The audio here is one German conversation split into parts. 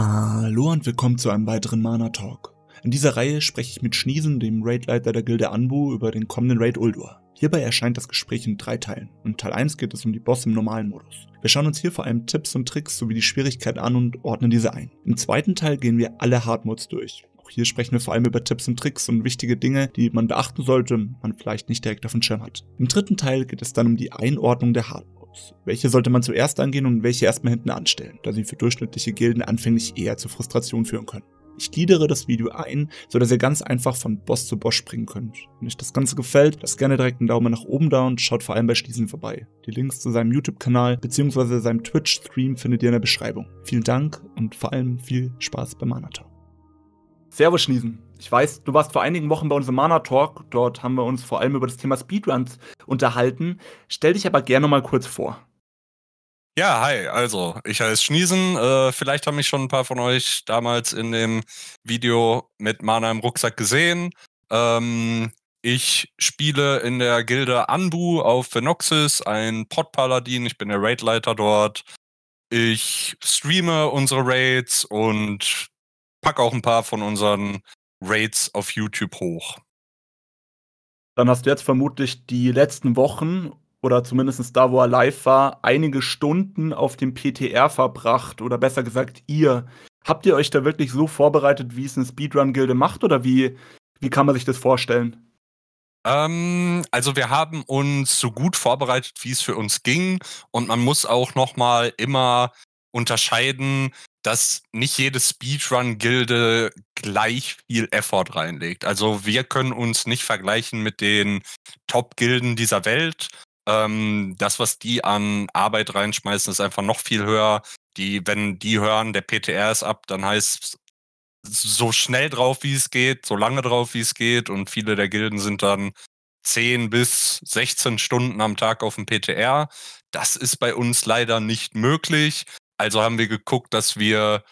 Hallo und willkommen zu einem weiteren Mana Talk. In dieser Reihe spreche ich mit Schniesen, dem Raidleiter der Gilde Anbu, über den kommenden Raid Uldur. Hierbei erscheint das Gespräch in drei Teilen. In Teil 1 geht es um die Boss im normalen Modus. Wir schauen uns hier vor allem Tipps und Tricks sowie die Schwierigkeit an und ordnen diese ein. Im zweiten Teil gehen wir alle Hardmods durch. Auch hier sprechen wir vor allem über Tipps und Tricks und wichtige Dinge, die man beachten sollte, man vielleicht nicht direkt auf dem Schirm hat. Im dritten Teil geht es dann um die Einordnung der Hardmods aus? Welche sollte man zuerst angehen und welche erstmal hinten anstellen, da sie für durchschnittliche Gilden anfänglich eher zu Frustration führen können? Ich gliedere das Video ein, sodass ihr ganz einfach von Boss zu Boss springen könnt. Wenn euch das Ganze gefällt, lasst gerne direkt einen Daumen nach oben da und schaut vor allem bei Schließen vorbei. Die Links zu seinem YouTube-Kanal bzw. seinem Twitch-Stream findet ihr in der Beschreibung. Vielen Dank und vor allem viel Spaß beim Manator. Servus Schließen! ich weiß, du warst vor einigen Wochen bei unserem Mana Talk. Dort haben wir uns vor allem über das Thema Speedruns unterhalten. Stell dich aber gerne mal kurz vor. Ja, hi, also ich heiße Schniesen. Äh, vielleicht haben mich schon ein paar von euch damals in dem Video mit Mana im Rucksack gesehen. Ähm, ich spiele in der Gilde Anbu auf Venoxis, ein Pod-Paladin. Ich bin der Raid-Leiter dort. Ich streame unsere Raids und packe auch ein paar von unseren Rates auf YouTube hoch. Dann hast du jetzt vermutlich die letzten Wochen oder zumindest da, wo er live war, einige Stunden auf dem PTR verbracht oder besser gesagt ihr. Habt ihr euch da wirklich so vorbereitet, wie es eine Speedrun-Gilde macht oder wie, wie kann man sich das vorstellen? Ähm, also wir haben uns so gut vorbereitet, wie es für uns ging und man muss auch nochmal immer unterscheiden, dass nicht jede Speedrun-Gilde gleich viel Effort reinlegt. Also wir können uns nicht vergleichen mit den Top-Gilden dieser Welt. Ähm, das, was die an Arbeit reinschmeißen, ist einfach noch viel höher. Die, wenn die hören, der PTR ist ab, dann heißt es so schnell drauf, wie es geht, so lange drauf, wie es geht. Und viele der Gilden sind dann 10 bis 16 Stunden am Tag auf dem PTR. Das ist bei uns leider nicht möglich. Also haben wir geguckt, dass wir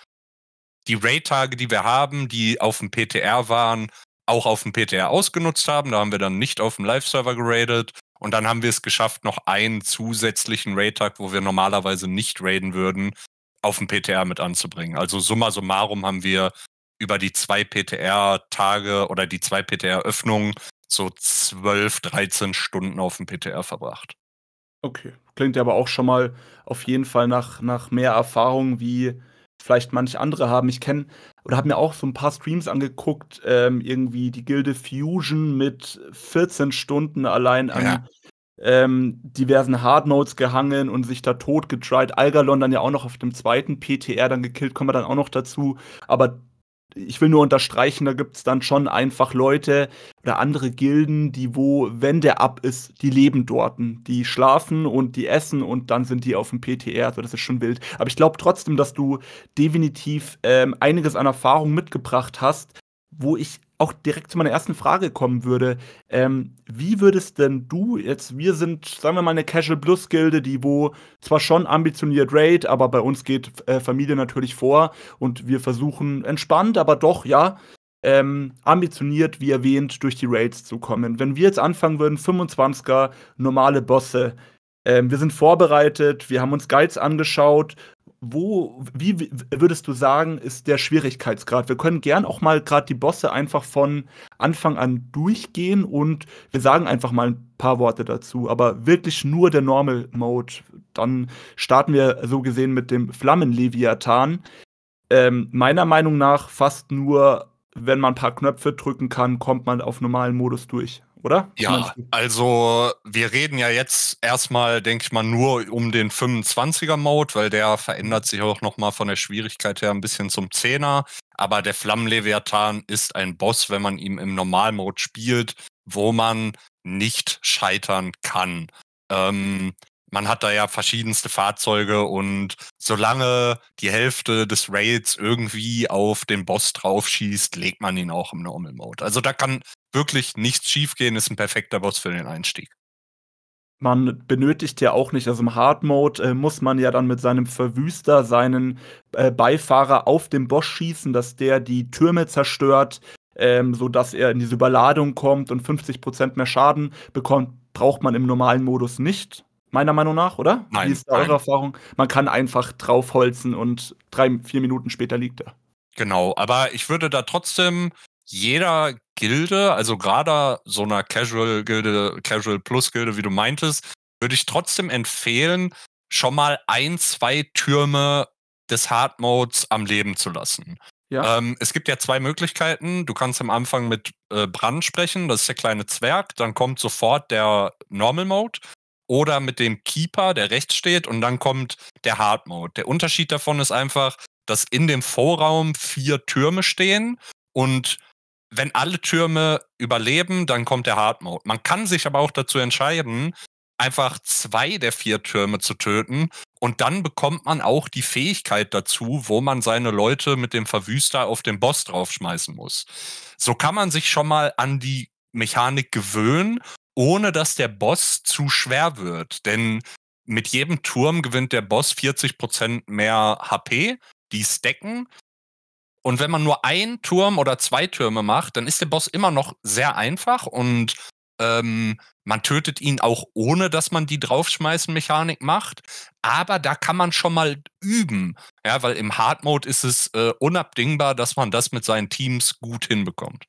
die Raid-Tage, die wir haben, die auf dem PTR waren, auch auf dem PTR ausgenutzt haben. Da haben wir dann nicht auf dem Live-Server geradet. Und dann haben wir es geschafft, noch einen zusätzlichen Raid-Tag, wo wir normalerweise nicht raiden würden, auf dem PTR mit anzubringen. Also summa summarum haben wir über die zwei PTR-Tage oder die zwei PTR-Öffnungen so 12, 13 Stunden auf dem PTR verbracht. Okay, klingt ja aber auch schon mal auf jeden Fall nach, nach mehr Erfahrung, wie vielleicht manche andere haben. Ich kenne oder habe mir auch so ein paar Streams angeguckt, ähm, irgendwie die Gilde Fusion mit 14 Stunden allein an ja. ähm, diversen Hardnotes gehangen und sich da tot getried. Algalon dann ja auch noch auf dem zweiten PTR dann gekillt, kommen wir dann auch noch dazu. Aber ich will nur unterstreichen, da gibt es dann schon einfach Leute oder andere Gilden, die, wo, wenn der ab ist, die leben dorten. Die schlafen und die essen und dann sind die auf dem PTR. Also das ist schon wild. Aber ich glaube trotzdem, dass du definitiv ähm, einiges an Erfahrung mitgebracht hast, wo ich auch direkt zu meiner ersten Frage kommen würde. Ähm, wie würdest denn du jetzt, wir sind, sagen wir mal, eine Casual Plus Gilde, die wo zwar schon ambitioniert raid, aber bei uns geht äh, Familie natürlich vor und wir versuchen entspannt, aber doch, ja, ähm, ambitioniert, wie erwähnt, durch die Raids zu kommen. Wenn wir jetzt anfangen würden, 25er normale Bosse, ähm, wir sind vorbereitet, wir haben uns Guides angeschaut wo, wie würdest du sagen, ist der Schwierigkeitsgrad? Wir können gern auch mal gerade die Bosse einfach von Anfang an durchgehen und wir sagen einfach mal ein paar Worte dazu, aber wirklich nur der Normal Mode. Dann starten wir so gesehen mit dem Flammenleviathan. Ähm, meiner Meinung nach fast nur, wenn man ein paar Knöpfe drücken kann, kommt man auf normalen Modus durch oder? Ja, also wir reden ja jetzt erstmal, denke ich mal, nur um den 25er Mode, weil der verändert sich auch nochmal von der Schwierigkeit her ein bisschen zum 10er. Aber der Flammenleviathan ist ein Boss, wenn man ihn im Normalmode spielt, wo man nicht scheitern kann. Ähm, man hat da ja verschiedenste Fahrzeuge und solange die Hälfte des Raids irgendwie auf den Boss draufschießt, legt man ihn auch im Normal Mode. Also da kann wirklich nichts schiefgehen, ist ein perfekter Boss für den Einstieg. Man benötigt ja auch nicht, also im Hard Mode äh, muss man ja dann mit seinem Verwüster seinen äh, Beifahrer auf den Boss schießen, dass der die Türme zerstört, ähm, sodass er in diese Überladung kommt und 50% mehr Schaden bekommt, braucht man im normalen Modus nicht, meiner Meinung nach, oder? Nein. Wie ist da eure Erfahrung? Man kann einfach draufholzen und drei, vier Minuten später liegt er. Genau, aber ich würde da trotzdem jeder Gilde, also gerade so einer Casual-Gilde, Casual-Plus-Gilde, wie du meintest, würde ich trotzdem empfehlen, schon mal ein, zwei Türme des Hard Modes am Leben zu lassen. Ja. Ähm, es gibt ja zwei Möglichkeiten. Du kannst am Anfang mit äh, Brand sprechen, das ist der kleine Zwerg, dann kommt sofort der Normal Mode oder mit dem Keeper, der rechts steht, und dann kommt der Hard Mode. Der Unterschied davon ist einfach, dass in dem Vorraum vier Türme stehen und wenn alle Türme überleben, dann kommt der Hard Mode. Man kann sich aber auch dazu entscheiden, einfach zwei der vier Türme zu töten. Und dann bekommt man auch die Fähigkeit dazu, wo man seine Leute mit dem Verwüster auf den Boss draufschmeißen muss. So kann man sich schon mal an die Mechanik gewöhnen, ohne dass der Boss zu schwer wird. Denn mit jedem Turm gewinnt der Boss 40% mehr HP, die stacken und wenn man nur einen Turm oder zwei Türme macht, dann ist der Boss immer noch sehr einfach und ähm, man tötet ihn auch ohne, dass man die Draufschmeißen-Mechanik macht. Aber da kann man schon mal üben. Ja, weil im Hard Mode ist es äh, unabdingbar, dass man das mit seinen Teams gut hinbekommt.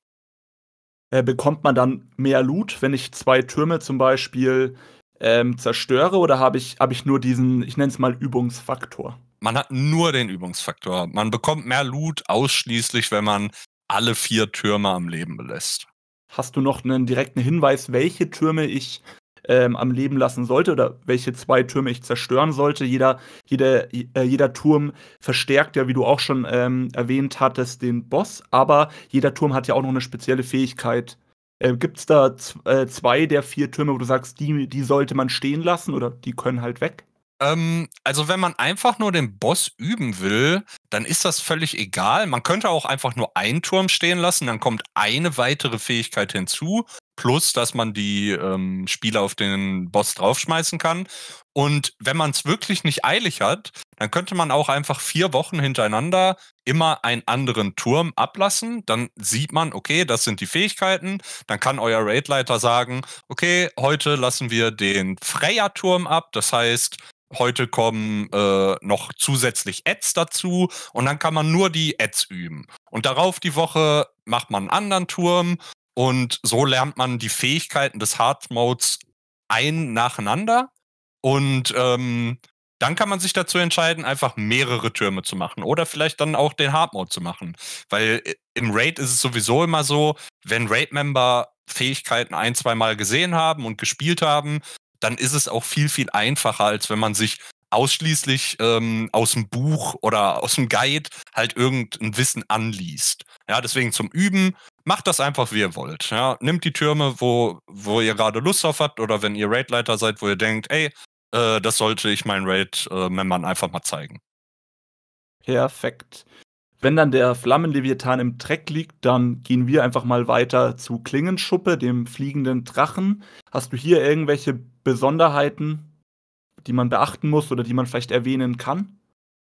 Äh, bekommt man dann mehr Loot, wenn ich zwei Türme zum Beispiel ähm, zerstöre? Oder habe ich, hab ich nur diesen, ich nenne es mal, Übungsfaktor? man hat nur den Übungsfaktor. Man bekommt mehr Loot ausschließlich, wenn man alle vier Türme am Leben belässt. Hast du noch einen direkten Hinweis, welche Türme ich ähm, am Leben lassen sollte oder welche zwei Türme ich zerstören sollte? Jeder, jeder, äh, jeder Turm verstärkt ja, wie du auch schon ähm, erwähnt hattest, den Boss, aber jeder Turm hat ja auch noch eine spezielle Fähigkeit. Äh, Gibt es da äh, zwei der vier Türme, wo du sagst, die, die sollte man stehen lassen oder die können halt weg? Ähm, also wenn man einfach nur den Boss üben will, dann ist das völlig egal. Man könnte auch einfach nur einen Turm stehen lassen, dann kommt eine weitere Fähigkeit hinzu, plus dass man die ähm, Spieler auf den Boss draufschmeißen kann. Und wenn man es wirklich nicht eilig hat, dann könnte man auch einfach vier Wochen hintereinander immer einen anderen Turm ablassen. Dann sieht man, okay, das sind die Fähigkeiten. Dann kann euer Raidleiter sagen, okay, heute lassen wir den Freya-Turm ab. Das heißt, heute kommen äh, noch zusätzlich Ads dazu und dann kann man nur die Ads üben. Und darauf die Woche macht man einen anderen Turm und so lernt man die Fähigkeiten des Hard Modes ein nacheinander und ähm, dann kann man sich dazu entscheiden, einfach mehrere Türme zu machen oder vielleicht dann auch den Hard Mode zu machen. Weil äh, im Raid ist es sowieso immer so, wenn Raid-Member Fähigkeiten ein, zweimal gesehen haben und gespielt haben, dann ist es auch viel, viel einfacher, als wenn man sich ausschließlich ähm, aus dem Buch oder aus dem Guide halt irgendein Wissen anliest. Ja, deswegen zum Üben, macht das einfach, wie ihr wollt. Ja, nimmt die Türme, wo, wo ihr gerade Lust drauf habt oder wenn ihr Raidleiter seid, wo ihr denkt, ey, äh, das sollte ich meinen Raid-Membern äh, einfach mal zeigen. Perfekt. Wenn dann der Flammenleviathan im Dreck liegt, dann gehen wir einfach mal weiter zu Klingenschuppe, dem fliegenden Drachen. Hast du hier irgendwelche Besonderheiten, die man beachten muss oder die man vielleicht erwähnen kann?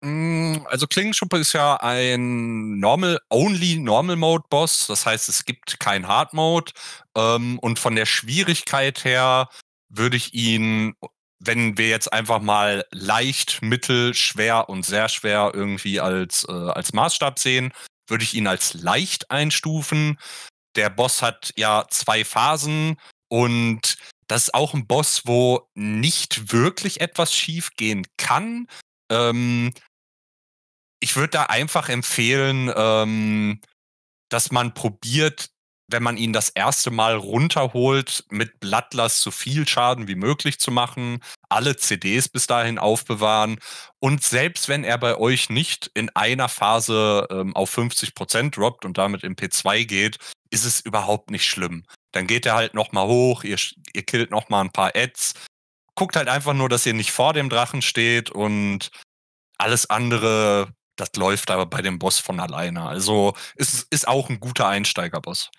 Mm, also Klingenschuppe ist ja ein Normal, Only Normal Mode Boss. Das heißt, es gibt kein Hard Mode. Ähm, und von der Schwierigkeit her würde ich ihn, wenn wir jetzt einfach mal leicht, mittel, schwer und sehr schwer irgendwie als, äh, als Maßstab sehen, würde ich ihn als leicht einstufen. Der Boss hat ja zwei Phasen und das ist auch ein Boss, wo nicht wirklich etwas schief gehen kann. Ähm, ich würde da einfach empfehlen, ähm, dass man probiert, wenn man ihn das erste Mal runterholt, mit Bloodlust so viel Schaden wie möglich zu machen, alle CDs bis dahin aufbewahren und selbst wenn er bei euch nicht in einer Phase ähm, auf 50% droppt und damit im P2 geht, ist es überhaupt nicht schlimm. Dann geht er halt nochmal hoch, ihr, ihr killt nochmal ein paar Ads. Guckt halt einfach nur, dass ihr nicht vor dem Drachen steht und alles andere, das läuft aber bei dem Boss von alleine. Also ist, ist auch ein guter Einsteigerboss.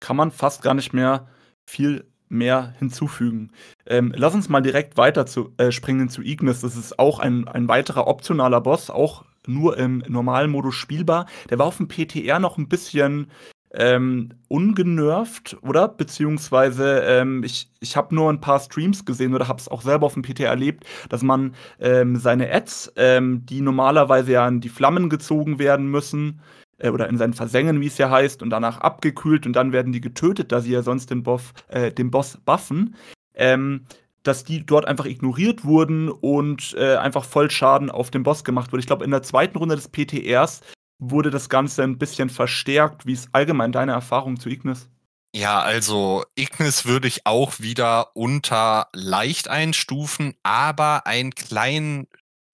Kann man fast gar nicht mehr viel mehr hinzufügen. Ähm, lass uns mal direkt weiter zu, äh, springen zu Ignis. Das ist auch ein, ein weiterer optionaler Boss, auch nur im normalen Modus spielbar. Der war auf dem PTR noch ein bisschen ähm, ungenervt, oder? Beziehungsweise ähm, ich, ich habe nur ein paar Streams gesehen oder habe es auch selber auf dem PT erlebt, dass man ähm, seine Ads, ähm, die normalerweise ja in die Flammen gezogen werden müssen, äh, oder in seinen Versengen, wie es ja heißt, und danach abgekühlt und dann werden die getötet, da sie ja sonst den, Boff, äh, den Boss buffen, ähm, dass die dort einfach ignoriert wurden und äh, einfach voll Schaden auf den Boss gemacht wurde. Ich glaube, in der zweiten Runde des PTRs wurde das Ganze ein bisschen verstärkt. Wie ist allgemein deine Erfahrung zu Ignis? Ja, also Ignis würde ich auch wieder unter leicht einstufen, aber ein kleinen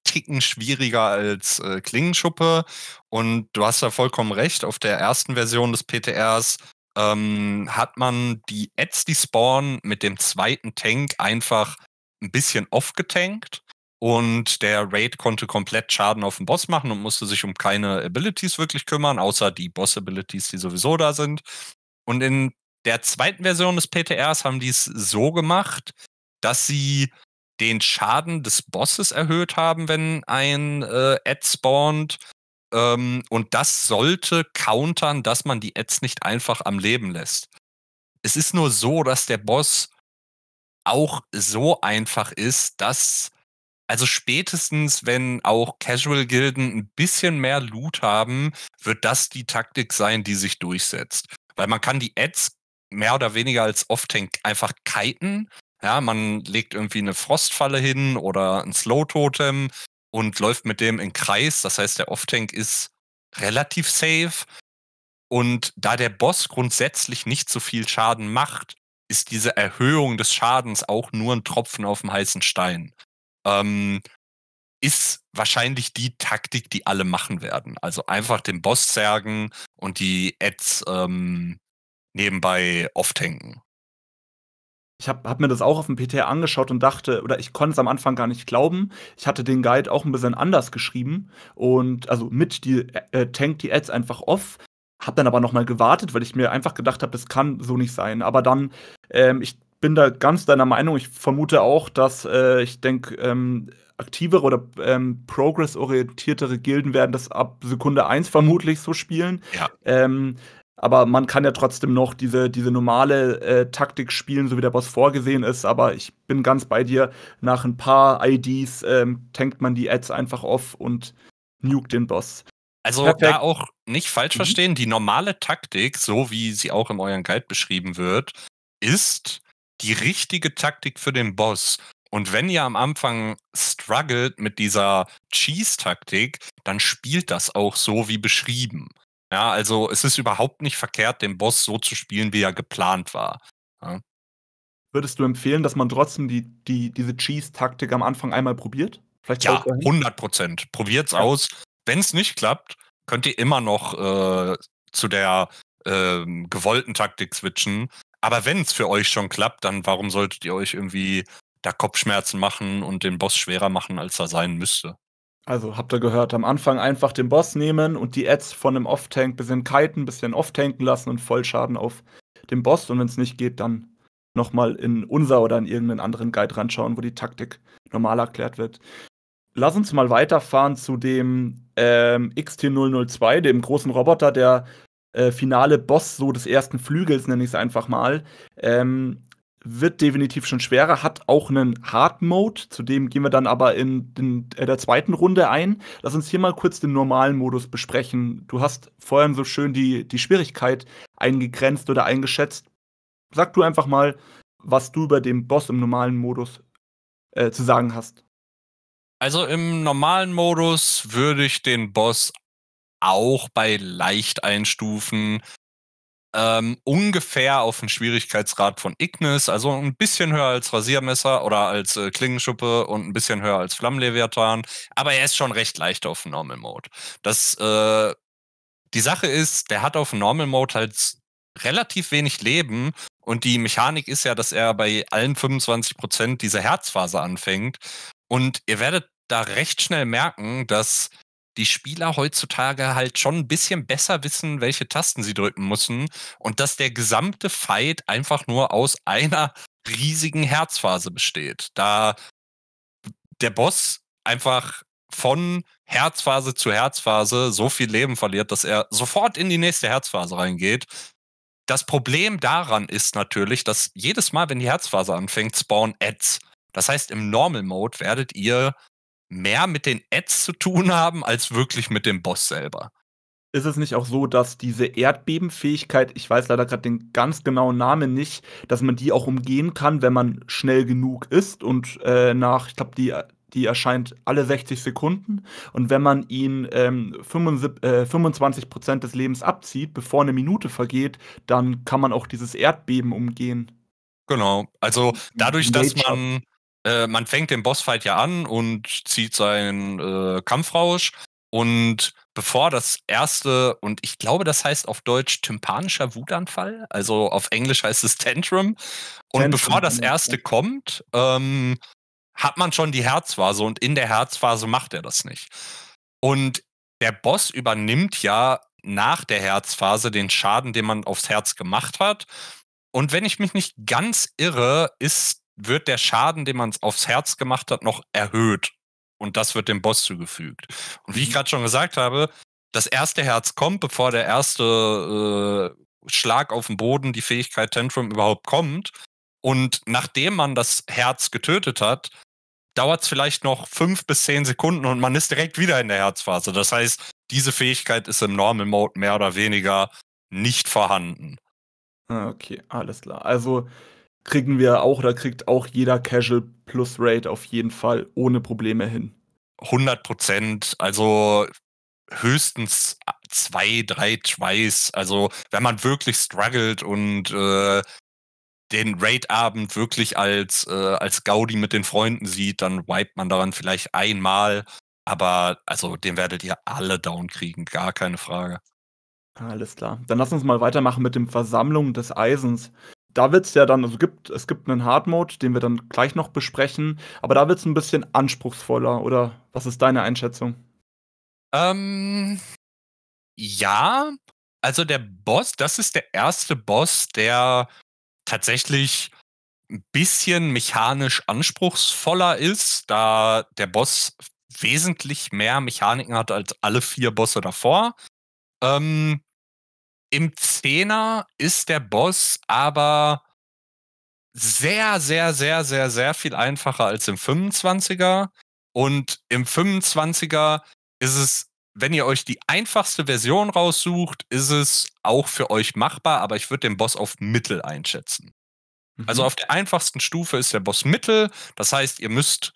Ticken schwieriger als äh, Klingenschuppe. Und du hast ja vollkommen recht, auf der ersten Version des PTRs ähm, hat man die Ads, die spawnen, mit dem zweiten Tank einfach ein bisschen off getankt. Und der Raid konnte komplett Schaden auf den Boss machen und musste sich um keine Abilities wirklich kümmern, außer die Boss-Abilities, die sowieso da sind. Und in der zweiten Version des PTRs haben die es so gemacht, dass sie den Schaden des Bosses erhöht haben, wenn ein äh, Ad spawnt. Ähm, und das sollte countern, dass man die Ads nicht einfach am Leben lässt. Es ist nur so, dass der Boss auch so einfach ist, dass also spätestens, wenn auch Casual-Gilden ein bisschen mehr Loot haben, wird das die Taktik sein, die sich durchsetzt. Weil man kann die Ads mehr oder weniger als Off-Tank einfach kiten. Ja, man legt irgendwie eine Frostfalle hin oder ein Slow-Totem und läuft mit dem in Kreis. Das heißt, der Off-Tank ist relativ safe. Und da der Boss grundsätzlich nicht so viel Schaden macht, ist diese Erhöhung des Schadens auch nur ein Tropfen auf dem heißen Stein ähm, ist wahrscheinlich die Taktik, die alle machen werden. Also einfach den Boss zergen und die Ads ähm, nebenbei oft hängen. Ich habe hab mir das auch auf dem PTR angeschaut und dachte, oder ich konnte es am Anfang gar nicht glauben. Ich hatte den Guide auch ein bisschen anders geschrieben und also mit die äh, äh Tank die Ads einfach off. Hab dann aber nochmal gewartet, weil ich mir einfach gedacht habe, das kann so nicht sein. Aber dann, ähm, ich bin da ganz deiner Meinung. Ich vermute auch, dass äh, ich denke, ähm, aktivere oder ähm, progress Gilden werden das ab Sekunde 1 vermutlich so spielen. Ja. Ähm, aber man kann ja trotzdem noch diese, diese normale äh, Taktik spielen, so wie der Boss vorgesehen ist. Aber ich bin ganz bei dir. Nach ein paar IDs ähm, tankt man die Ads einfach off und nukt den Boss. Also Perfekt. da auch nicht falsch mhm. verstehen, die normale Taktik, so wie sie auch in euren Guide beschrieben wird, ist die richtige Taktik für den Boss. Und wenn ihr am Anfang struggelt mit dieser Cheese-Taktik, dann spielt das auch so wie beschrieben. Ja, also es ist überhaupt nicht verkehrt, den Boss so zu spielen, wie er geplant war. Ja. Würdest du empfehlen, dass man trotzdem die, die, diese Cheese-Taktik am Anfang einmal probiert? Vielleicht ja, 100 Prozent. Probiert's ja. aus. Wenn es nicht klappt, könnt ihr immer noch äh, zu der äh, gewollten Taktik switchen. Aber wenn es für euch schon klappt, dann warum solltet ihr euch irgendwie da Kopfschmerzen machen und den Boss schwerer machen, als er sein müsste? Also habt ihr gehört, am Anfang einfach den Boss nehmen und die Ads von einem Off-Tank bisschen kiten, ein bisschen off-tanken lassen und Vollschaden auf den Boss. Und wenn es nicht geht, dann nochmal in unser oder in irgendeinen anderen Guide reinschauen, wo die Taktik normal erklärt wird. Lass uns mal weiterfahren zu dem ähm, XT002, dem großen Roboter, der äh, finale Boss so des ersten Flügels, nenne ich es einfach mal, ähm, wird definitiv schon schwerer, hat auch einen Hard Mode, zu dem gehen wir dann aber in, in äh, der zweiten Runde ein. Lass uns hier mal kurz den normalen Modus besprechen. Du hast vorhin so schön die, die Schwierigkeit eingegrenzt oder eingeschätzt. Sag du einfach mal, was du über den Boss im normalen Modus äh, zu sagen hast. Also im normalen Modus würde ich den Boss auch bei leicht einstufen. Ähm, ungefähr auf den Schwierigkeitsgrad von Ignis, also ein bisschen höher als Rasiermesser oder als äh, Klingenschuppe und ein bisschen höher als Flammleviathan, aber er ist schon recht leicht auf Normal Mode. Das, äh, die Sache ist, der hat auf Normal Mode halt relativ wenig Leben und die Mechanik ist ja, dass er bei allen 25% diese Herzphase anfängt und ihr werdet da recht schnell merken, dass die Spieler heutzutage halt schon ein bisschen besser wissen, welche Tasten sie drücken müssen und dass der gesamte Fight einfach nur aus einer riesigen Herzphase besteht. Da der Boss einfach von Herzphase zu Herzphase so viel Leben verliert, dass er sofort in die nächste Herzphase reingeht. Das Problem daran ist natürlich, dass jedes Mal, wenn die Herzphase anfängt, spawn Ads. Das heißt, im Normal Mode werdet ihr mehr mit den Ads zu tun haben, als wirklich mit dem Boss selber. Ist es nicht auch so, dass diese Erdbebenfähigkeit, ich weiß leider gerade den ganz genauen Namen nicht, dass man die auch umgehen kann, wenn man schnell genug ist und äh, nach, ich glaube, die, die erscheint alle 60 Sekunden und wenn man ihn ähm, 25 äh, Prozent des Lebens abzieht, bevor eine Minute vergeht, dann kann man auch dieses Erdbeben umgehen. Genau, also dadurch, dass man äh, man fängt den Bossfight ja an und zieht seinen äh, Kampfrausch. Und bevor das erste, und ich glaube, das heißt auf Deutsch tympanischer Wutanfall, also auf Englisch heißt es Tantrum. Und Tantrum. bevor das erste kommt, ähm, hat man schon die Herzphase und in der Herzphase macht er das nicht. Und der Boss übernimmt ja nach der Herzphase den Schaden, den man aufs Herz gemacht hat. Und wenn ich mich nicht ganz irre, ist wird der Schaden, den man aufs Herz gemacht hat, noch erhöht. Und das wird dem Boss zugefügt. Und wie ich mhm. gerade schon gesagt habe, das erste Herz kommt, bevor der erste äh, Schlag auf den Boden, die Fähigkeit Tantrum überhaupt kommt. Und nachdem man das Herz getötet hat, dauert es vielleicht noch fünf bis zehn Sekunden und man ist direkt wieder in der Herzphase. Das heißt, diese Fähigkeit ist im Normal Mode mehr oder weniger nicht vorhanden. Ah, okay, alles klar. Also kriegen wir auch oder kriegt auch jeder Casual Plus Rate auf jeden Fall ohne Probleme hin. 100 Prozent, also höchstens zwei, drei Tries. Also wenn man wirklich struggelt und äh, den Raid-Abend wirklich als, äh, als Gaudi mit den Freunden sieht, dann wiped man daran vielleicht einmal. Aber also den werdet ihr alle down kriegen, gar keine Frage. Alles klar. Dann lass uns mal weitermachen mit dem Versammlung des Eisens da wird es ja dann, also gibt, es gibt einen Hard Mode, den wir dann gleich noch besprechen, aber da wird es ein bisschen anspruchsvoller, oder was ist deine Einschätzung? Ähm, ja, also der Boss, das ist der erste Boss, der tatsächlich ein bisschen mechanisch anspruchsvoller ist, da der Boss wesentlich mehr Mechaniken hat als alle vier Bosse davor. Ähm, im Zehner ist der Boss aber sehr, sehr, sehr, sehr, sehr viel einfacher als im 25er. Und im 25er ist es, wenn ihr euch die einfachste Version raussucht, ist es auch für euch machbar, aber ich würde den Boss auf Mittel einschätzen. Also mhm. Also auf der einfachsten Stufe ist der Boss Mittel. Das heißt, ihr müsst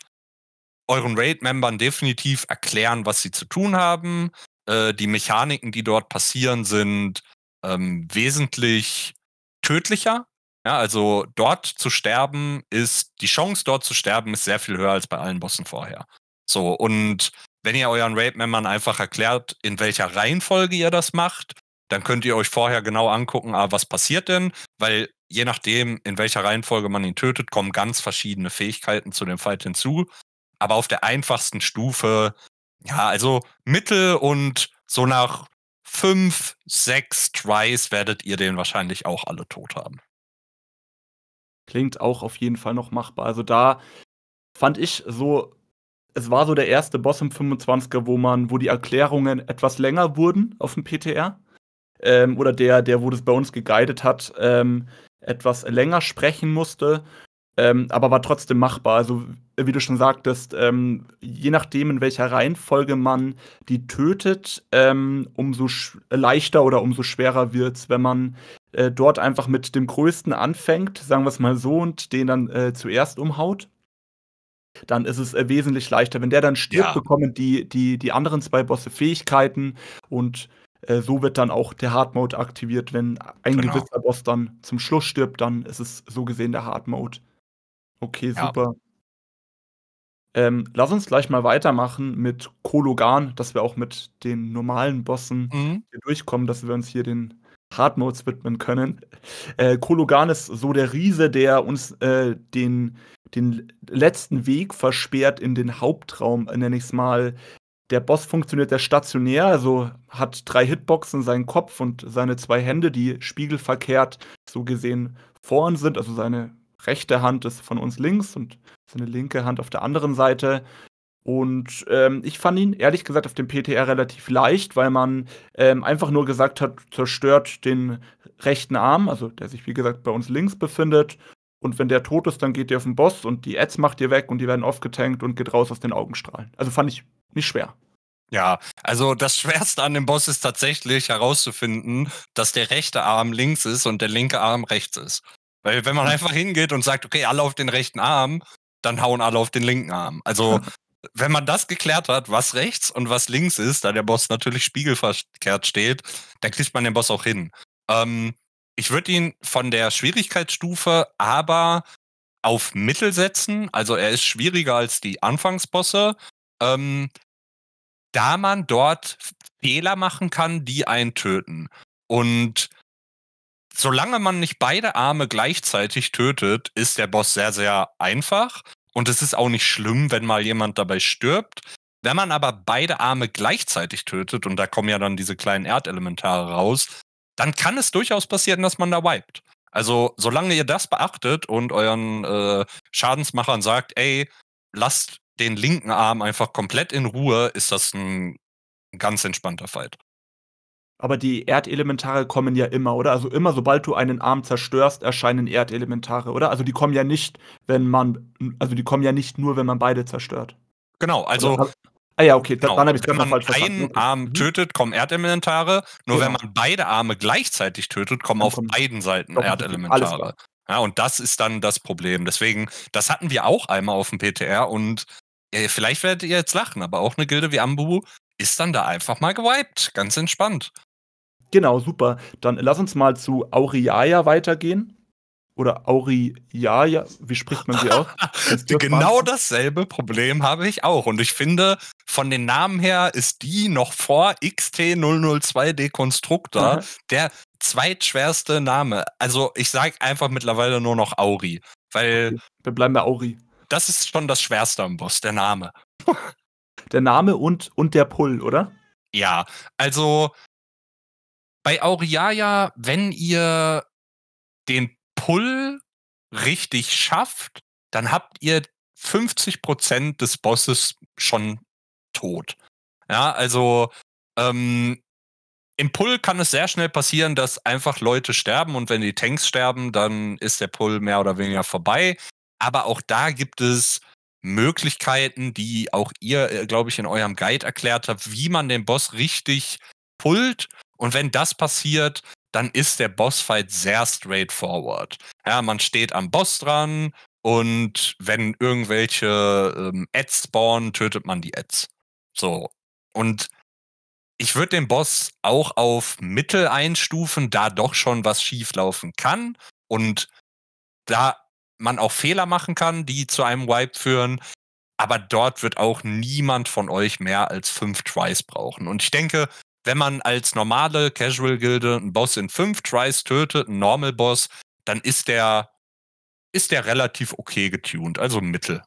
euren Raid-Membern definitiv erklären, was sie zu tun haben. Äh, die Mechaniken, die dort passieren, sind ähm, wesentlich tödlicher. Ja, also dort zu sterben ist, die Chance dort zu sterben ist sehr viel höher als bei allen Bossen vorher. So, und wenn ihr euren Raid-Membern einfach erklärt, in welcher Reihenfolge ihr das macht, dann könnt ihr euch vorher genau angucken, ah, was passiert denn, weil je nachdem, in welcher Reihenfolge man ihn tötet, kommen ganz verschiedene Fähigkeiten zu dem Fight hinzu. Aber auf der einfachsten Stufe, ja, also Mittel und so nach fünf, sechs Tries werdet ihr den wahrscheinlich auch alle tot haben. Klingt auch auf jeden Fall noch machbar. Also da fand ich so, es war so der erste Boss im 25er, wo man, wo die Erklärungen etwas länger wurden auf dem PTR. Ähm, oder der, der, wo das bei uns geguidet hat, ähm, etwas länger sprechen musste ähm, aber war trotzdem machbar. Also, wie du schon sagtest, ähm, je nachdem, in welcher Reihenfolge man die tötet, ähm, umso leichter oder umso schwerer wird es, wenn man äh, dort einfach mit dem Größten anfängt, sagen wir es mal so, und den dann äh, zuerst umhaut. Dann ist es äh, wesentlich leichter. Wenn der dann stirbt, ja. bekommen die, die, die anderen zwei Bosse Fähigkeiten und äh, so wird dann auch der Hard Mode aktiviert. Wenn ein genau. gewisser Boss dann zum Schluss stirbt, dann ist es so gesehen der Hard Mode. Okay, Ja. super. Ähm, lass uns gleich mal weitermachen mit Kologan, dass wir auch mit den normalen Bossen Mhm. hier durchkommen, dass wir uns hier den Hard Modes widmen können. Äh, Kologan ist so der Riese, der uns äh, den, den letzten Weg versperrt in den Hauptraum, äh, nenne ich es mal. Der Boss funktioniert sehr stationär, also hat drei Hitboxen, seinen Kopf und seine zwei Hände, die spiegelverkehrt so gesehen vorn sind, also seine rechte Hand ist von uns links und seine linke Hand auf der anderen Seite. Und ähm, ich fand ihn ehrlich gesagt auf dem PTR relativ leicht, weil man ähm, einfach nur gesagt hat, zerstört den rechten Arm, also der sich wie gesagt bei uns links befindet. Und wenn der tot ist, dann geht ihr auf den Boss und die Ads macht ihr weg und die werden aufgetankt und geht raus aus den Augenstrahlen. Also fand ich nicht schwer. Ja, also das Schwerste an dem Boss ist tatsächlich herauszufinden, dass der rechte Arm links ist und der linke Arm rechts ist. Weil wenn man einfach hingeht und sagt, okay, alle auf den rechten Arm, dann hauen alle auf den linken Arm. Also wenn man das geklärt hat, was rechts und was links ist, da der Boss natürlich spiegelverkehrt steht, dann kriegt man den Boss auch hin. Ähm, ich würde ihn von der Schwierigkeitsstufe aber auf Mittel setzen. Also er ist schwieriger als die Anfangsbosse. Ähm, da man dort Fehler machen kann, die einen töten. Und solange man nicht beide Arme gleichzeitig tötet, ist der Boss sehr, sehr einfach. Und es ist auch nicht schlimm, wenn mal jemand dabei stirbt. Wenn man aber beide Arme gleichzeitig tötet, und da kommen ja dann diese kleinen Erdelementare raus, dann kann es durchaus passieren, dass man da wiped. Also, solange ihr das beachtet und euren äh, Schadensmachern sagt, ey, lasst den linken Arm einfach komplett in Ruhe, ist das ein ganz entspannter Fight. Aber die Erdelementare kommen ja immer, oder? Also immer, sobald du einen Arm zerstörst, erscheinen Erdelementare, oder? Also die kommen ja nicht, wenn man, also die kommen ja nicht nur, wenn man beide zerstört. Genau, also. Oder? Also, ah ja, okay, genau. dann habe ich es falsch verstanden. Wenn man einen Arm mhm. tötet, kommen Erdelementare. Nur genau. wenn man beide Arme gleichzeitig tötet, kommen dann auf kommen beiden Seiten Erdelementare. Ja, und das ist dann das Problem. Deswegen, das hatten wir auch einmal auf dem PTR und äh, vielleicht werdet ihr jetzt lachen, aber auch eine Gilde wie Ambu ist dann da einfach mal gewiped. Ganz entspannt. Genau, super. Dann lass uns mal zu Auriaia weitergehen. Oder Auriaia, wie spricht man sie aus? genau dasselbe Problem habe ich auch. Und ich finde, von den Namen her ist die noch vor XT002 Dekonstruktor der zweitschwerste Name. Also ich sage einfach mittlerweile nur noch Auri. Weil. Okay. Wir bleiben bei Auri. Das ist schon das Schwerste am Boss, der Name. der Name und, und der Pull, oder? Ja, also bei Auriaja, wenn ihr den Pull richtig schafft, dann habt ihr 50 des Bosses schon tot. Ja, also ähm, im Pull kann es sehr schnell passieren, dass einfach Leute sterben und wenn die Tanks sterben, dann ist der Pull mehr oder weniger vorbei. Aber auch da gibt es Möglichkeiten, die auch ihr, äh, glaube ich, in eurem Guide erklärt habt, wie man den Boss richtig pullt und wenn das passiert, dann ist der Bossfight sehr straightforward. Ja, man steht am Boss dran und wenn irgendwelche ähm, Ads spawnen, tötet man die Ads. So. Und ich würde den Boss auch auf Mittel einstufen, da doch schon was schieflaufen kann und da man auch Fehler machen kann, die zu einem Wipe führen. Aber dort wird auch niemand von euch mehr als fünf Tries brauchen. Und ich denke, wenn man als normale Casual-Gilde einen Boss in fünf Tries tötet, einen Normal-Boss, dann ist der, ist der relativ okay getuned, also Mittel.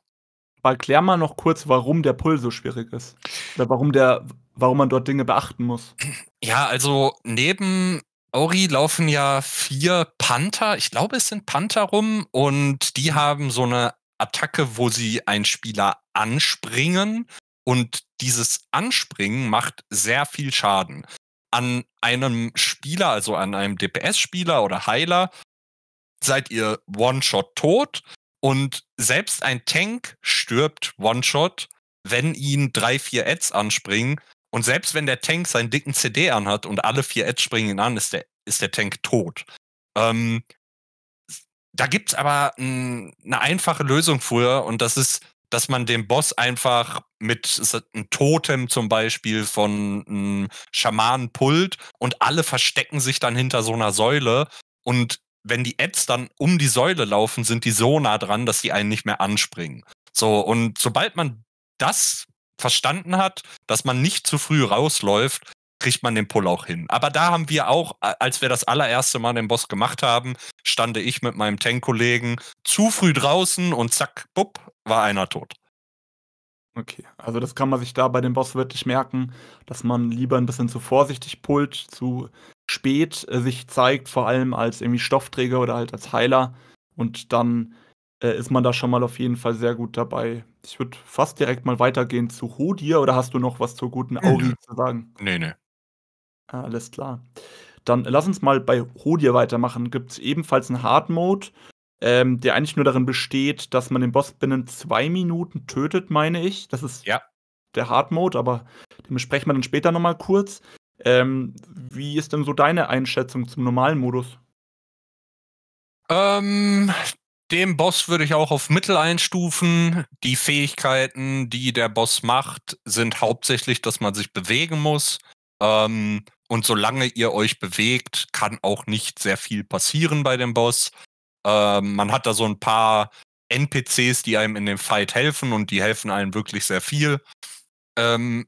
Aber erklär mal noch kurz, warum der Pull so schwierig ist. Oder warum, der, warum man dort Dinge beachten muss. Ja, also neben Ori laufen ja vier Panther, ich glaube, es sind Panther rum und die haben so eine Attacke, wo sie einen Spieler anspringen und dieses Anspringen macht sehr viel Schaden. An einem Spieler, also an einem DPS-Spieler oder Heiler, seid ihr One-Shot tot. Und selbst ein Tank stirbt One-Shot, wenn ihn drei, vier Ads anspringen. Und selbst wenn der Tank seinen dicken CD anhat und alle vier Ads springen ihn an, ist der, ist der Tank tot. Ähm, da gibt es aber eine einfache Lösung für und das ist dass man dem Boss einfach mit einem Totem zum Beispiel von einem Schamanen pult und alle verstecken sich dann hinter so einer Säule und wenn die Apps dann um die Säule laufen, sind die so nah dran, dass sie einen nicht mehr anspringen. So, und sobald man das verstanden hat, dass man nicht zu früh rausläuft, kriegt man den Pull auch hin. Aber da haben wir auch, als wir das allererste Mal den Boss gemacht haben, stande ich mit meinem Tank-Kollegen zu früh draußen und zack, bupp, war einer tot. Okay, also das kann man sich da bei dem Boss wirklich merken, dass man lieber ein bisschen zu vorsichtig pullt, zu spät äh, sich zeigt, vor allem als irgendwie Stoffträger oder halt als Heiler. Und dann äh, ist man da schon mal auf jeden Fall sehr gut dabei. Ich würde fast direkt mal weitergehen zu Hodir oder hast du noch was zur guten Auri zu sagen? Nee, nee. Alles klar. Dann lass uns mal bei Hodir weitermachen. Gibt es ebenfalls einen Hard Mode ähm, der eigentlich nur darin besteht, dass man den Boss binnen zwei Minuten tötet, meine ich. Das ist ja. der Hard Mode, aber den besprechen wir dann später nochmal kurz. Ähm, wie ist denn so deine Einschätzung zum normalen Modus? Ähm, dem Boss würde ich auch auf Mittel einstufen. Die Fähigkeiten, die der Boss macht, sind hauptsächlich, dass man sich bewegen muss. Ähm, und solange ihr euch bewegt, kann auch nicht sehr viel passieren bei dem Boss. Ähm, man hat da so ein paar NPCs, die einem in dem Fight helfen und die helfen einem wirklich sehr viel. Ähm,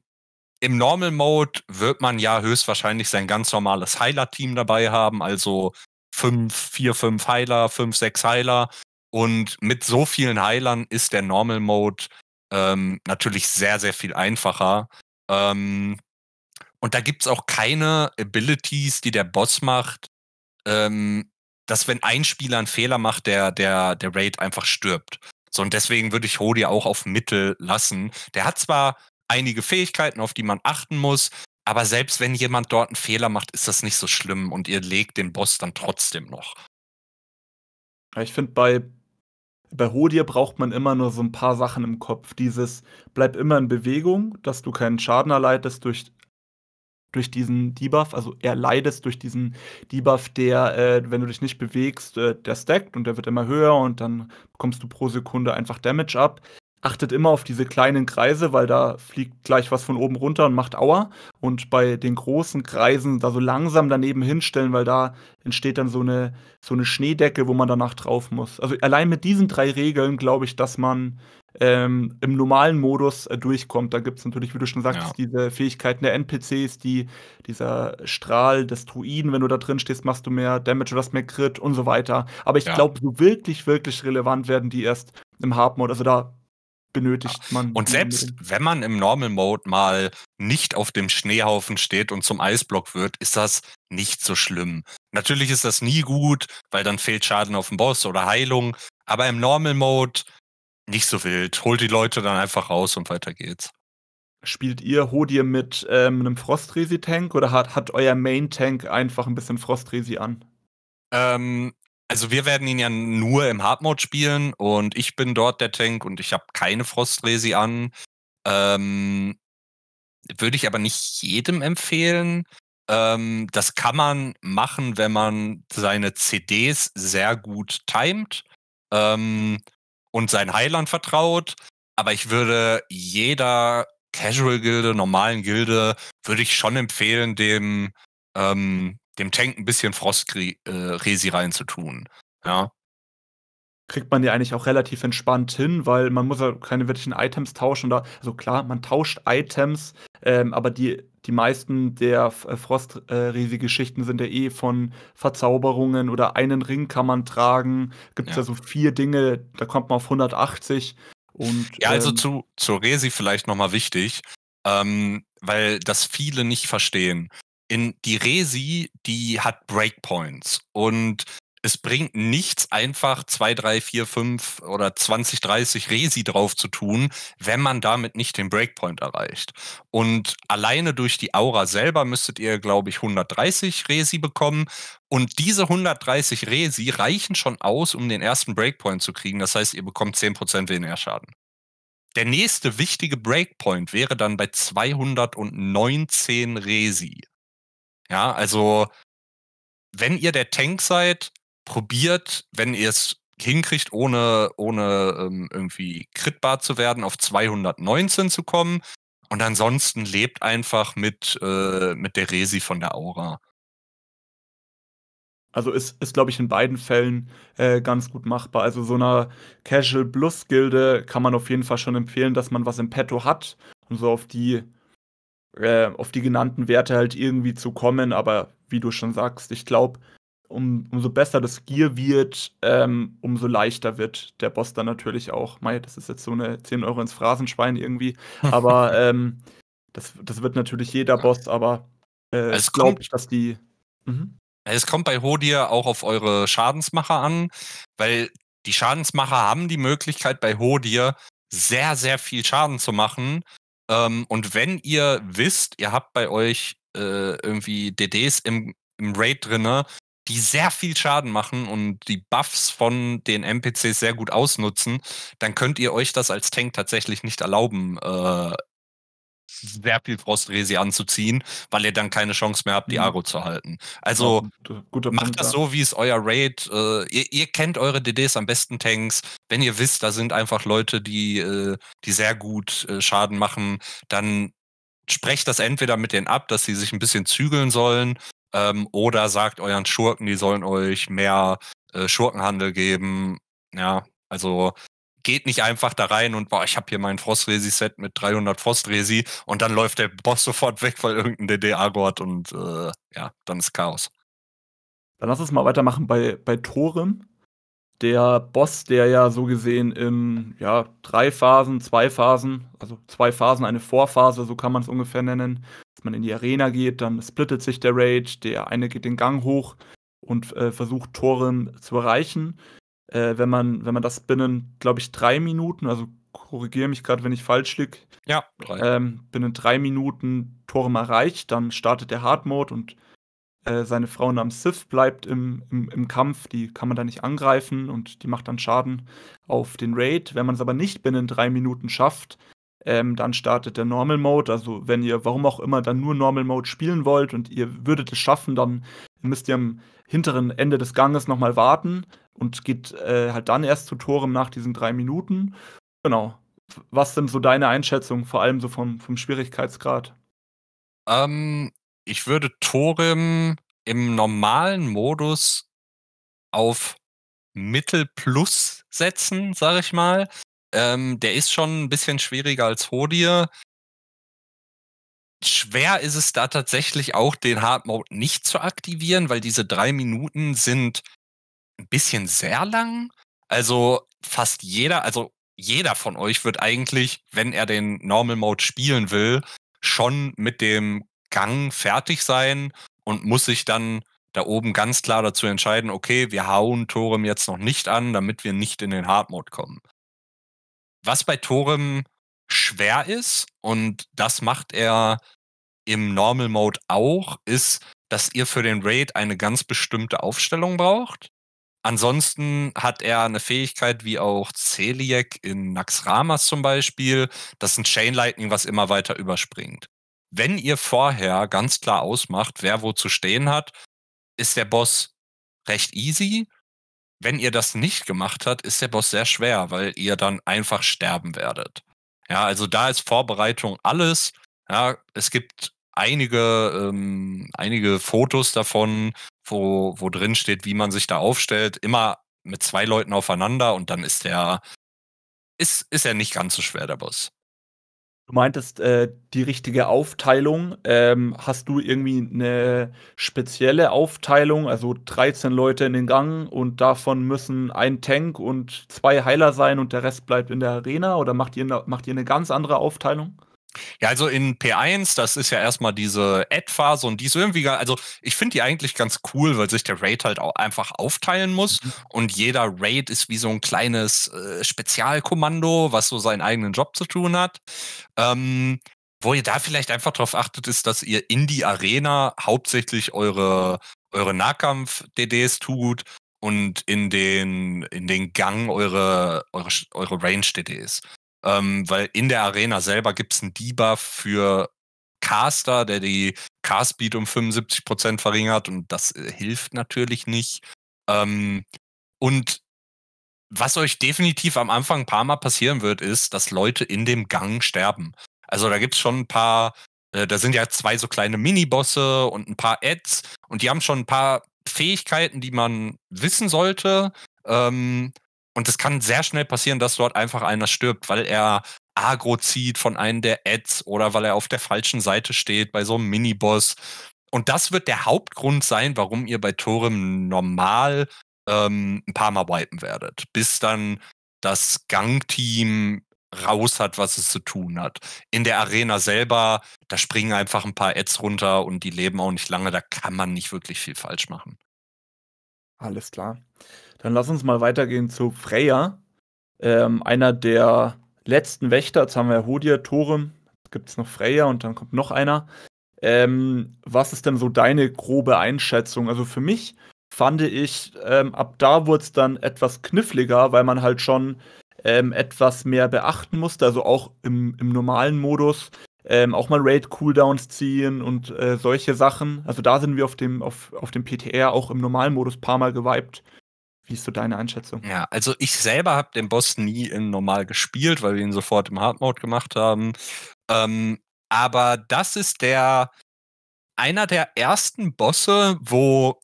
Im Normal Mode wird man ja höchstwahrscheinlich sein ganz normales Heiler-Team dabei haben, also fünf, vier, fünf Heiler, fünf, sechs Heiler. Und mit so vielen Heilern ist der Normal Mode ähm, natürlich sehr, sehr viel einfacher. Ähm, und da gibt es auch keine Abilities, die der Boss macht, ähm, dass wenn ein Spieler einen Fehler macht, der, der, der Raid einfach stirbt. So, und deswegen würde ich Hody auch auf Mittel lassen. Der hat zwar einige Fähigkeiten, auf die man achten muss, aber selbst wenn jemand dort einen Fehler macht, ist das nicht so schlimm und ihr legt den Boss dann trotzdem noch. Ich finde, bei, bei Hodier braucht man immer nur so ein paar Sachen im Kopf. Dieses bleib immer in Bewegung, dass du keinen Schaden erleidest durch durch diesen Debuff, also er leidest durch diesen Debuff, der, äh, wenn du dich nicht bewegst, äh, der stackt und der wird immer höher und dann bekommst du pro Sekunde einfach Damage ab. Achtet immer auf diese kleinen Kreise, weil da fliegt gleich was von oben runter und macht Aua. Und bei den großen Kreisen da so langsam daneben hinstellen, weil da entsteht dann so eine, so eine Schneedecke, wo man danach drauf muss. Also allein mit diesen drei Regeln glaube ich, dass man ähm, im normalen Modus äh, durchkommt. Da gibt es natürlich, wie du schon sagst, ja. diese Fähigkeiten der NPCs, die, dieser Strahl des Druiden, wenn du da drin stehst, machst du mehr Damage, du hast mehr Crit und so weiter. Aber ich ja. glaube, so wirklich, wirklich relevant werden die erst im Hard Mode. Also da benötigt ja. man. Und selbst wenn man im Normal Mode mal nicht auf dem Schneehaufen steht und zum Eisblock wird, ist das nicht so schlimm. Natürlich ist das nie gut, weil dann fehlt Schaden auf dem Boss oder Heilung. Aber im Normal Mode nicht so wild. Holt die Leute dann einfach raus und weiter geht's. Spielt ihr Hodie mit ähm, einem Frostresi-Tank oder hat, hat euer Main-Tank einfach ein bisschen Frostresi an? Ähm, also wir werden ihn ja nur im Hard-Mode spielen und ich bin dort der Tank und ich habe keine Frostresi an. Ähm, würde ich aber nicht jedem empfehlen. Ähm, das kann man machen, wenn man seine CDs sehr gut timet. Ähm, und sein Heiland vertraut. Aber ich würde jeder Casual-Gilde, normalen Gilde, würde ich schon empfehlen, dem, ähm, dem Tank ein bisschen Frost-Resi äh, reinzutun. Ja. Kriegt man ja eigentlich auch relativ entspannt hin, weil man muss ja keine wirklichen Items tauschen. Da, also klar, man tauscht Items, ähm, aber die die meisten der äh, Frostriese-Geschichten äh, sind ja eh von Verzauberungen oder einen Ring kann man tragen. Gibt es ja. ja so vier Dinge, da kommt man auf 180. Und, ja, also ähm, zu, zu Resi vielleicht nochmal wichtig, ähm, weil das viele nicht verstehen. In die Resi, die hat Breakpoints und es bringt nichts, einfach zwei, drei, vier, fünf oder 20, 30 Resi drauf zu tun, wenn man damit nicht den Breakpoint erreicht. Und alleine durch die Aura selber müsstet ihr, glaube ich, 130 Resi bekommen. Und diese 130 Resi reichen schon aus, um den ersten Breakpoint zu kriegen. Das heißt, ihr bekommt 10% weniger Schaden. Der nächste wichtige Breakpoint wäre dann bei 219 Resi. Ja, also wenn ihr der Tank seid, probiert, wenn ihr es hinkriegt, ohne, ohne ähm, irgendwie kritbar zu werden, auf 219 zu kommen. Und ansonsten lebt einfach mit, äh, mit der Resi von der Aura. Also ist, ist glaube ich, in beiden Fällen äh, ganz gut machbar. Also so einer Casual Plus Gilde kann man auf jeden Fall schon empfehlen, dass man was im Petto hat und so auf die, äh, auf die genannten Werte halt irgendwie zu kommen. Aber wie du schon sagst, ich glaube, um, umso besser das Gear wird, ähm, umso leichter wird der Boss dann natürlich auch. Mei, das ist jetzt so eine 10 Euro ins Phrasenschwein irgendwie. Aber ähm, das, das wird natürlich jeder Boss, aber äh, also glaube ich, dass die. Mhm. Es kommt bei Hodir auch auf eure Schadensmacher an, weil die Schadensmacher haben die Möglichkeit, bei Hodir sehr, sehr viel Schaden zu machen. Ähm, und wenn ihr wisst, ihr habt bei euch äh, irgendwie DDs im, im Raid drinne, die sehr viel Schaden machen und die Buffs von den NPCs sehr gut ausnutzen, dann könnt ihr euch das als Tank tatsächlich nicht erlauben, äh, sehr viel Frostresi anzuziehen, weil ihr dann keine Chance mehr habt, die mhm. Aro zu halten. Also ja, macht das so, wie es euer Raid. Äh, ihr, ihr, kennt eure DDs am besten Tanks. Wenn ihr wisst, da sind einfach Leute, die, äh, die sehr gut äh, Schaden machen, dann sprecht das entweder mit denen ab, dass sie sich ein bisschen zügeln sollen ähm, oder sagt euren Schurken, die sollen euch mehr äh, Schurkenhandel geben. Ja, also geht nicht einfach da rein und boah, ich habe hier mein Frostresi-Set mit 300 Frostresi und dann läuft der Boss sofort weg, weil irgendein DD Argo und äh, ja, dann ist Chaos. Dann lass uns mal weitermachen bei, bei Toren der Boss, der ja so gesehen in ja, drei Phasen, zwei Phasen, also zwei Phasen, eine Vorphase, so kann man es ungefähr nennen, dass man in die Arena geht, dann splittet sich der Rage, der eine geht den Gang hoch und äh, versucht Toren zu erreichen. Äh, wenn, man, wenn man das binnen, glaube ich, drei Minuten, also korrigiere mich gerade, wenn ich falsch liege, ja, ähm, binnen drei Minuten Toren erreicht, dann startet der Hard Mode und äh, seine Frau namens Sif bleibt im, im, im, Kampf, die kann man da nicht angreifen und die macht dann Schaden auf den Raid. Wenn man es aber nicht binnen drei Minuten schafft, ähm, dann startet der Normal Mode. Also wenn ihr, warum auch immer, dann nur Normal Mode spielen wollt und ihr würdet es schaffen, dann müsst ihr am hinteren Ende des Ganges nochmal warten und geht äh, halt dann erst zu Torem nach diesen drei Minuten. Genau. Was sind so deine Einschätzungen, vor allem so vom, vom Schwierigkeitsgrad? Ähm, ich würde Torim im normalen Modus auf Mittel plus setzen, sag ich mal. Ähm, der ist schon ein bisschen schwieriger als Hodir. Schwer ist es da tatsächlich auch, den Hard Mode nicht zu aktivieren, weil diese drei Minuten sind ein bisschen sehr lang. Also fast jeder, also jeder von euch wird eigentlich, wenn er den Normal Mode spielen will, schon mit dem Gang fertig sein und muss sich dann da oben ganz klar dazu entscheiden, okay, wir hauen Torem jetzt noch nicht an, damit wir nicht in den Hard Mode kommen. Was bei Torem schwer ist, und das macht er im Normal Mode auch, ist, dass ihr für den Raid eine ganz bestimmte Aufstellung braucht. Ansonsten hat er eine Fähigkeit wie auch Celiac in Naxramas zum Beispiel, das ist ein Chain Lightning, was immer weiter überspringt wenn ihr vorher ganz klar ausmacht, wer wo zu stehen hat, ist der Boss recht easy. Wenn ihr das nicht gemacht habt, ist der Boss sehr schwer, weil ihr dann einfach sterben werdet. Ja, also da ist Vorbereitung alles. Ja, es gibt einige, ähm, einige Fotos davon, wo, wo drin steht, wie man sich da aufstellt. Immer mit zwei Leuten aufeinander und dann ist der, ist, ist er nicht ganz so schwer, der Boss. Du meintest äh, die richtige Aufteilung. Ähm, hast du irgendwie eine spezielle Aufteilung? Also 13 Leute in den Gang und davon müssen ein Tank und zwei Heiler sein und der Rest bleibt in der Arena? Oder macht ihr, macht ihr eine ganz andere Aufteilung? Ja, also in P1, das ist ja erstmal diese Ad-Phase und die ist irgendwie, also ich finde die eigentlich ganz cool, weil sich der Raid halt auch einfach aufteilen muss mhm. und jeder Raid ist wie so ein kleines äh, Spezialkommando, was so seinen eigenen Job zu tun hat. Ähm, wo ihr da vielleicht einfach drauf achtet, ist, dass ihr in die Arena hauptsächlich eure, eure Nahkampf-DDs tut und in den, in den Gang eure, eure, eure Range-DDs ähm, weil in der Arena selber gibt es einen Debuff für Caster, der die Cast-Speed um 75% verringert und das äh, hilft natürlich nicht. Ähm, und was euch definitiv am Anfang ein paar Mal passieren wird, ist, dass Leute in dem Gang sterben. Also da gibt es schon ein paar, äh, da sind ja zwei so kleine Minibosse und ein paar Ads und die haben schon ein paar Fähigkeiten, die man wissen sollte. Ähm, und es kann sehr schnell passieren, dass dort einfach einer stirbt, weil er Agro zieht von einem der Ads oder weil er auf der falschen Seite steht bei so einem Miniboss. Und das wird der Hauptgrund sein, warum ihr bei Torem normal ähm, ein paar Mal wipen werdet, bis dann das Gang-Team raus hat, was es zu tun hat. In der Arena selber, da springen einfach ein paar Ads runter und die leben auch nicht lange, da kann man nicht wirklich viel falsch machen. Alles klar. Dann lass uns mal weitergehen zu Freya. Ähm, einer der letzten Wächter, jetzt haben wir Hodia, Torem, gibt es noch Freya und dann kommt noch einer. Ähm, was ist denn so deine grobe Einschätzung? Also für mich fand ich, ähm, ab da wurde es dann etwas kniffliger, weil man halt schon ähm, etwas mehr beachten musste, also auch im, im normalen Modus. Ähm, auch mal Raid-Cooldowns ziehen und äh, solche Sachen. Also da sind wir auf dem, auf, auf dem PTR auch im normalen Modus paar Mal gewiped. Wie ist so deine Einschätzung? Ja, also ich selber habe den Boss nie in normal gespielt, weil wir ihn sofort im Hard Mode gemacht haben. Ähm, aber das ist der einer der ersten Bosse, wo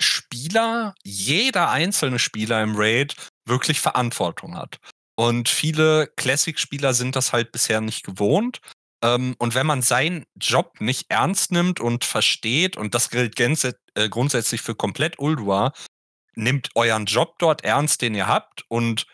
Spieler, jeder einzelne Spieler im Raid wirklich Verantwortung hat. Und viele Classic-Spieler sind das halt bisher nicht gewohnt. Ähm, und wenn man seinen Job nicht ernst nimmt und versteht, und das gilt äh, grundsätzlich für komplett Uldua, nehmt euren Job dort ernst, den ihr habt und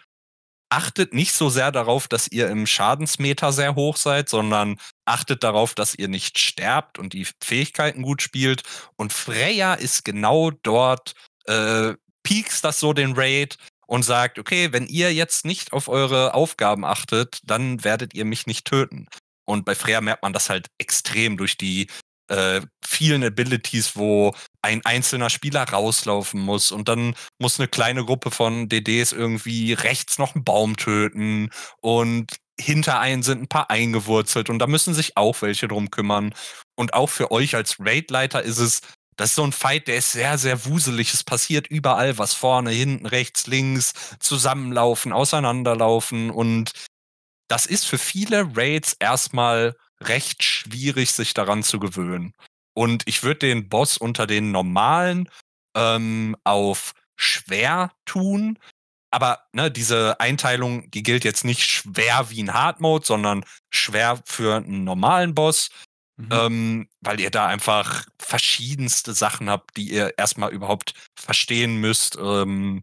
achtet nicht so sehr darauf, dass ihr im Schadensmeter sehr hoch seid, sondern achtet darauf, dass ihr nicht sterbt und die Fähigkeiten gut spielt. Und Freya ist genau dort, äh, piekst das so den Raid und sagt, okay, wenn ihr jetzt nicht auf eure Aufgaben achtet, dann werdet ihr mich nicht töten. Und bei Freya merkt man das halt extrem durch die äh, vielen Abilities, wo ein einzelner Spieler rauslaufen muss und dann muss eine kleine Gruppe von DDs irgendwie rechts noch einen Baum töten und hinter einen sind ein paar eingewurzelt und da müssen sich auch welche drum kümmern. Und auch für euch als Raid-Leiter ist es, das ist so ein Fight, der ist sehr, sehr wuselig. Es passiert überall was vorne, hinten, rechts, links, zusammenlaufen, auseinanderlaufen und das ist für viele Raids erstmal recht schwierig, sich daran zu gewöhnen. Und ich würde den Boss unter den normalen ähm, auf schwer tun. Aber ne, diese Einteilung, die gilt jetzt nicht schwer wie ein Hard Mode, sondern schwer für einen normalen Boss, mhm. ähm, weil ihr da einfach verschiedenste Sachen habt, die ihr erstmal überhaupt verstehen müsst, ähm,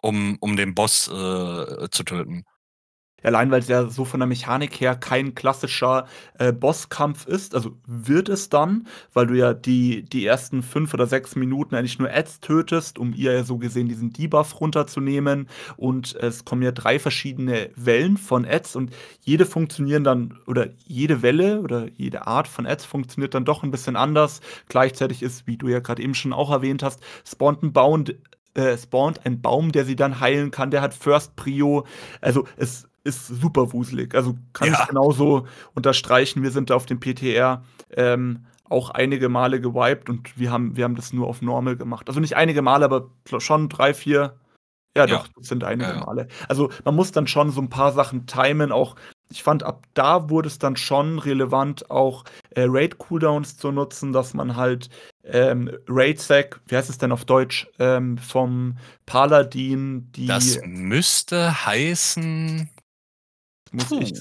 um, um den Boss äh, zu töten. Allein weil es ja so von der Mechanik her kein klassischer äh, Bosskampf ist, also wird es dann, weil du ja die, die ersten fünf oder sechs Minuten eigentlich nur Ads tötest, um ihr ja so gesehen diesen Debuff runterzunehmen. Und es kommen ja drei verschiedene Wellen von Ads und jede funktionieren dann, oder jede Welle oder jede Art von Ads funktioniert dann doch ein bisschen anders. Gleichzeitig ist, wie du ja gerade eben schon auch erwähnt hast, spawnt ein Bound. Äh, spawnt ein Baum, der sie dann heilen kann, der hat First Prio. Also es ist super wuselig. Also kann ja. ich genauso unterstreichen. Wir sind da auf dem PTR ähm, auch einige Male gewiped und wir haben, wir haben das nur auf Normal gemacht. Also nicht einige Male, aber schon drei, vier. Ja, ja. doch, das sind einige ja, Male. Also man muss dann schon so ein paar Sachen timen. Auch ich fand, ab da wurde es dann schon relevant, auch äh, Raid-Cooldowns zu nutzen, dass man halt ähm, Raid-Sack, wie heißt es denn auf Deutsch, ähm, vom Paladin, die. Das müsste heißen. Muss Puh. ich.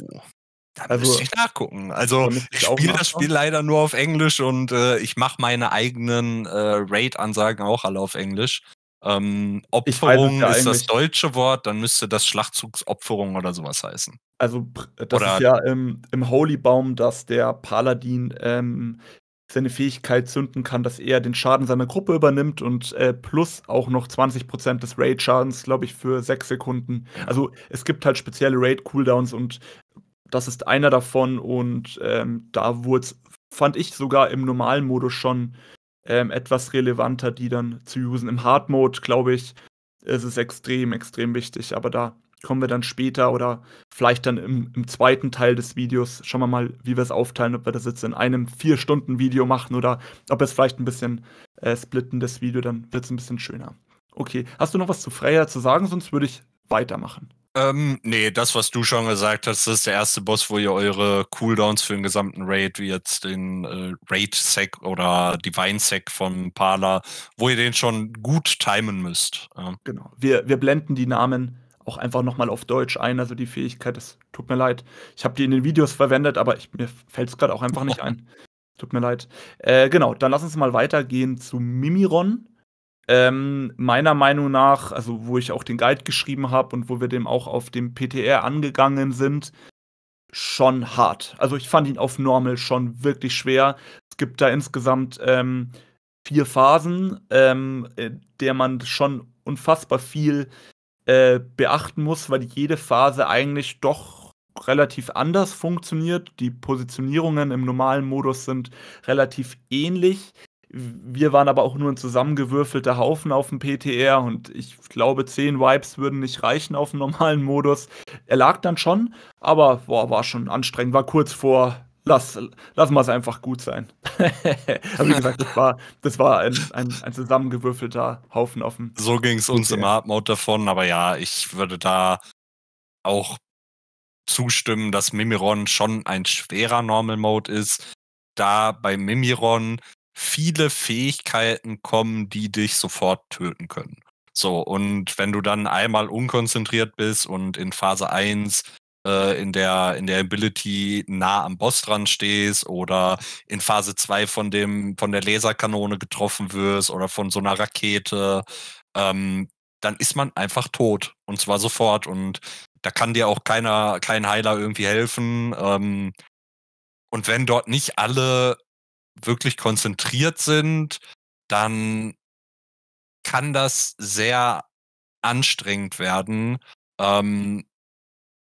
Da also, müsste ich nachgucken. Also ich spiele das Spiel leider nur auf Englisch und äh, ich mache meine eigenen äh, Raid-Ansagen auch alle auf Englisch. Ähm, Opferung ja ist das deutsche Wort, dann müsste das Schlachtzugsopferung oder sowas heißen. Also das oder ist ja im, im Holy Baum, dass der Paladin ähm, seine Fähigkeit zünden kann, dass er den Schaden seiner Gruppe übernimmt und äh, plus auch noch 20% des Raid-Schadens, glaube ich, für 6 Sekunden. Also es gibt halt spezielle Raid-Cooldowns und das ist einer davon und ähm, da wurde es, fand ich sogar im normalen Modus schon ähm, etwas relevanter, die dann zu usen. Im Hard-Mode, glaube ich, ist es extrem, extrem wichtig, aber da kommen wir dann später oder vielleicht dann im, im zweiten Teil des Videos. Schauen wir mal, wie wir es aufteilen, ob wir das jetzt in einem vier Stunden Video machen oder ob wir es vielleicht ein bisschen äh, splitten, das Video, dann wird es ein bisschen schöner. Okay, hast du noch was zu Freya zu sagen? Sonst würde ich weitermachen. Ähm, nee, das, was du schon gesagt hast, ist der erste Boss, wo ihr eure Cooldowns für den gesamten Raid, wie jetzt den äh, raid sack oder divine sack von Parler, wo ihr den schon gut timen müsst. Ja. Genau. Wir, wir blenden die Namen auch einfach nochmal auf Deutsch ein, also die Fähigkeit, das tut mir leid. Ich habe die in den Videos verwendet, aber ich, mir fällt es gerade auch einfach nicht ein. Tut mir leid. Äh, genau, dann lass uns mal weitergehen zu Mimiron. Ähm, meiner Meinung nach, also wo ich auch den Guide geschrieben habe und wo wir dem auch auf dem PTR angegangen sind, schon hart. Also ich fand ihn auf Normal schon wirklich schwer. Es gibt da insgesamt ähm, vier Phasen, ähm, äh, der man schon unfassbar viel äh, beachten muss, weil jede Phase eigentlich doch relativ anders funktioniert. Die Positionierungen im normalen Modus sind relativ ähnlich. Wir waren aber auch nur ein zusammengewürfelter Haufen auf dem PTR und ich glaube, 10 Vibes würden nicht reichen auf dem normalen Modus. Er lag dann schon, aber boah, war schon anstrengend, war kurz vor Lass, lass mal es einfach gut sein. Aber wie gesagt, das war, das war ein, ein, ein zusammengewürfelter Haufen auf dem. So ging es uns okay. im Hardmode davon, aber ja, ich würde da auch zustimmen, dass Mimiron schon ein schwerer Normal Mode ist, da bei Mimiron viele Fähigkeiten kommen, die dich sofort töten können. So, und wenn du dann einmal unkonzentriert bist und in Phase 1 äh, in, der, in der Ability nah am Boss dran stehst oder in Phase 2 von, von der Laserkanone getroffen wirst oder von so einer Rakete, ähm, dann ist man einfach tot. Und zwar sofort. Und da kann dir auch keiner, kein Heiler irgendwie helfen. Ähm, und wenn dort nicht alle wirklich konzentriert sind, dann kann das sehr anstrengend werden. Ähm,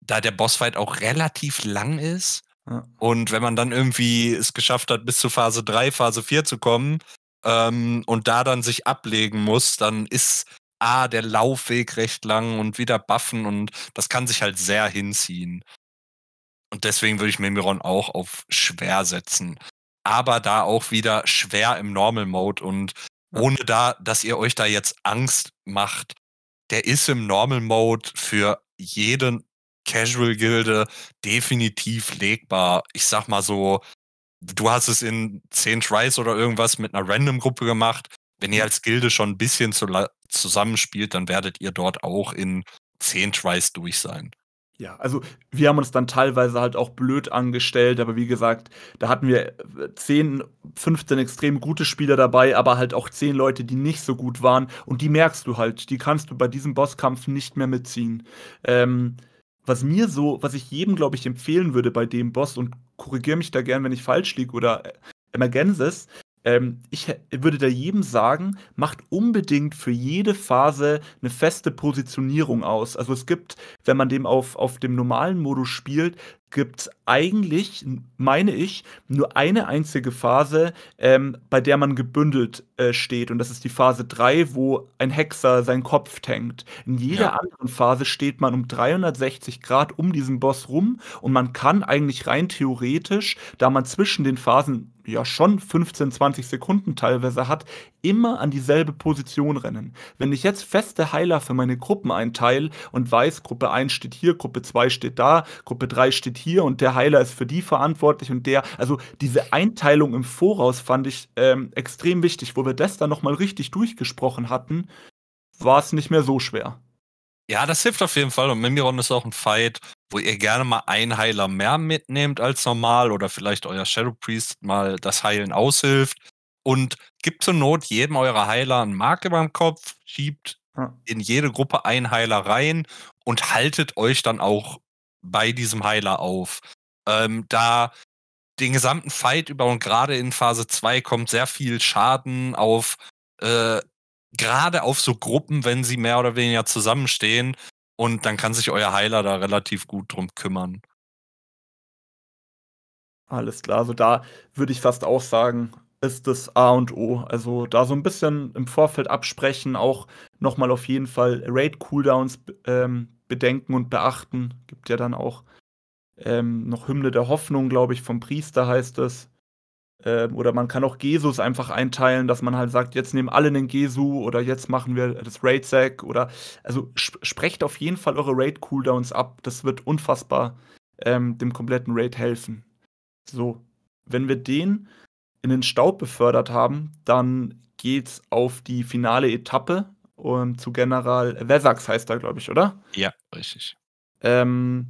da der Bossfight auch relativ lang ist. Und wenn man dann irgendwie es geschafft hat, bis zu Phase 3, Phase 4 zu kommen ähm, und da dann sich ablegen muss, dann ist A, der Laufweg recht lang und wieder buffen und das kann sich halt sehr hinziehen. Und deswegen würde ich Memiron auch auf schwer setzen. Aber da auch wieder schwer im Normal Mode und ohne da, dass ihr euch da jetzt Angst macht. Der ist im Normal Mode für jeden Casual-Gilde definitiv legbar. Ich sag mal so, du hast es in 10 Tries oder irgendwas mit einer Random-Gruppe gemacht. Wenn ihr mhm. als Gilde schon ein bisschen zu zusammenspielt, dann werdet ihr dort auch in 10 Tries durch sein. Ja, also wir haben uns dann teilweise halt auch blöd angestellt, aber wie gesagt, da hatten wir 10, äh, 15 extrem gute Spieler dabei, aber halt auch 10 Leute, die nicht so gut waren und die merkst du halt, die kannst du bei diesem Bosskampf nicht mehr mitziehen. Ähm, was mir so, was ich jedem, glaube ich, empfehlen würde bei dem Boss und korrigiere mich da gern, wenn ich falsch liege oder äh, emergences, ähm, ich würde da jedem sagen, macht unbedingt für jede Phase eine feste Positionierung aus. Also es gibt, wenn man dem auf, auf dem normalen Modus spielt, gibt es eigentlich, meine ich, nur eine einzige Phase, ähm, bei der man gebündelt äh, steht. Und das ist die Phase 3, wo ein Hexer seinen Kopf tankt. In jeder ja. anderen Phase steht man um 360 Grad um diesen Boss rum und man kann eigentlich rein theoretisch, da man zwischen den Phasen ja schon 15, 20 Sekunden teilweise hat, immer an dieselbe Position rennen. Wenn ich jetzt feste Heiler für meine Gruppen einteile und weiß, Gruppe 1 steht hier, Gruppe 2 steht da, Gruppe 3 steht hier und der Heiler ist für die verantwortlich und der, also diese Einteilung im Voraus fand ich ähm, extrem wichtig. Wo wir das dann nochmal richtig durchgesprochen hatten, war es nicht mehr so schwer. Ja, das hilft auf jeden Fall und Mimiron ist auch ein Fight, wo ihr gerne mal einen Heiler mehr mitnehmt als normal oder vielleicht euer Shadow Priest mal das Heilen aushilft. Und gibt zur Not jedem eurer Heiler einen Marke beim Kopf, schiebt in jede Gruppe einen Heiler rein und haltet euch dann auch bei diesem Heiler auf. Ähm, da den gesamten Fight über und gerade in Phase 2 kommt sehr viel Schaden auf, äh, gerade auf so Gruppen, wenn sie mehr oder weniger zusammenstehen, und dann kann sich euer Heiler da relativ gut drum kümmern. Alles klar, also da würde ich fast auch sagen, ist das A und O. Also da so ein bisschen im Vorfeld absprechen, auch nochmal auf jeden Fall Raid-Cooldowns ähm, bedenken und beachten. Gibt ja dann auch ähm, noch Hymne der Hoffnung, glaube ich, vom Priester heißt es. Ähm, oder man kann auch Gesus einfach einteilen, dass man halt sagt, jetzt nehmen alle einen Gesu oder jetzt machen wir das Raid-Sack oder also sp sprecht auf jeden Fall eure Raid-Cooldowns ab. Das wird unfassbar ähm, dem kompletten Raid helfen. So, wenn wir den in den Staub befördert haben, dann geht's auf die finale Etappe um, zu General Vesax heißt er, glaube ich, oder? Ja, richtig. Ähm,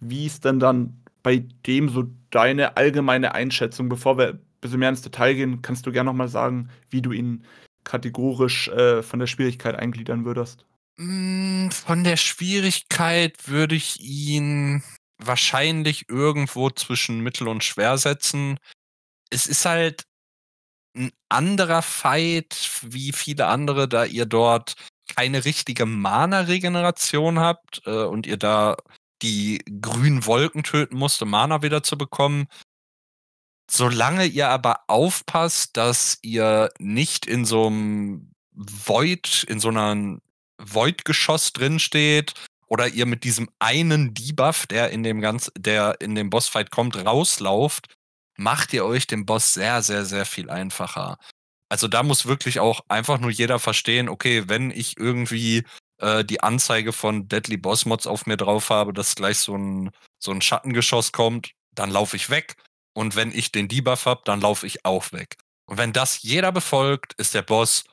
wie ist denn dann bei dem so deine allgemeine Einschätzung? Bevor wir ein bisschen mehr ins Detail gehen, kannst du gerne nochmal sagen, wie du ihn kategorisch äh, von der Schwierigkeit eingliedern würdest. Mm, von der Schwierigkeit würde ich ihn wahrscheinlich irgendwo zwischen Mittel und Schwer setzen. Es ist halt ein anderer Fight, wie viele andere, da ihr dort keine richtige Mana-Regeneration habt äh, und ihr da die grünen Wolken töten musst, um Mana wieder zu bekommen. Solange ihr aber aufpasst, dass ihr nicht in so einem Void, in so einem Void-Geschoss drinsteht, oder ihr mit diesem einen Debuff, der in dem ganz, der in dem Bossfight kommt, rauslauft, macht ihr euch den Boss sehr, sehr, sehr viel einfacher. Also da muss wirklich auch einfach nur jeder verstehen, okay, wenn ich irgendwie äh, die Anzeige von Deadly Boss Mods auf mir drauf habe, dass gleich so ein, so ein Schattengeschoss kommt, dann laufe ich weg. Und wenn ich den Debuff habe, dann laufe ich auch weg. Und wenn das jeder befolgt, ist der Boss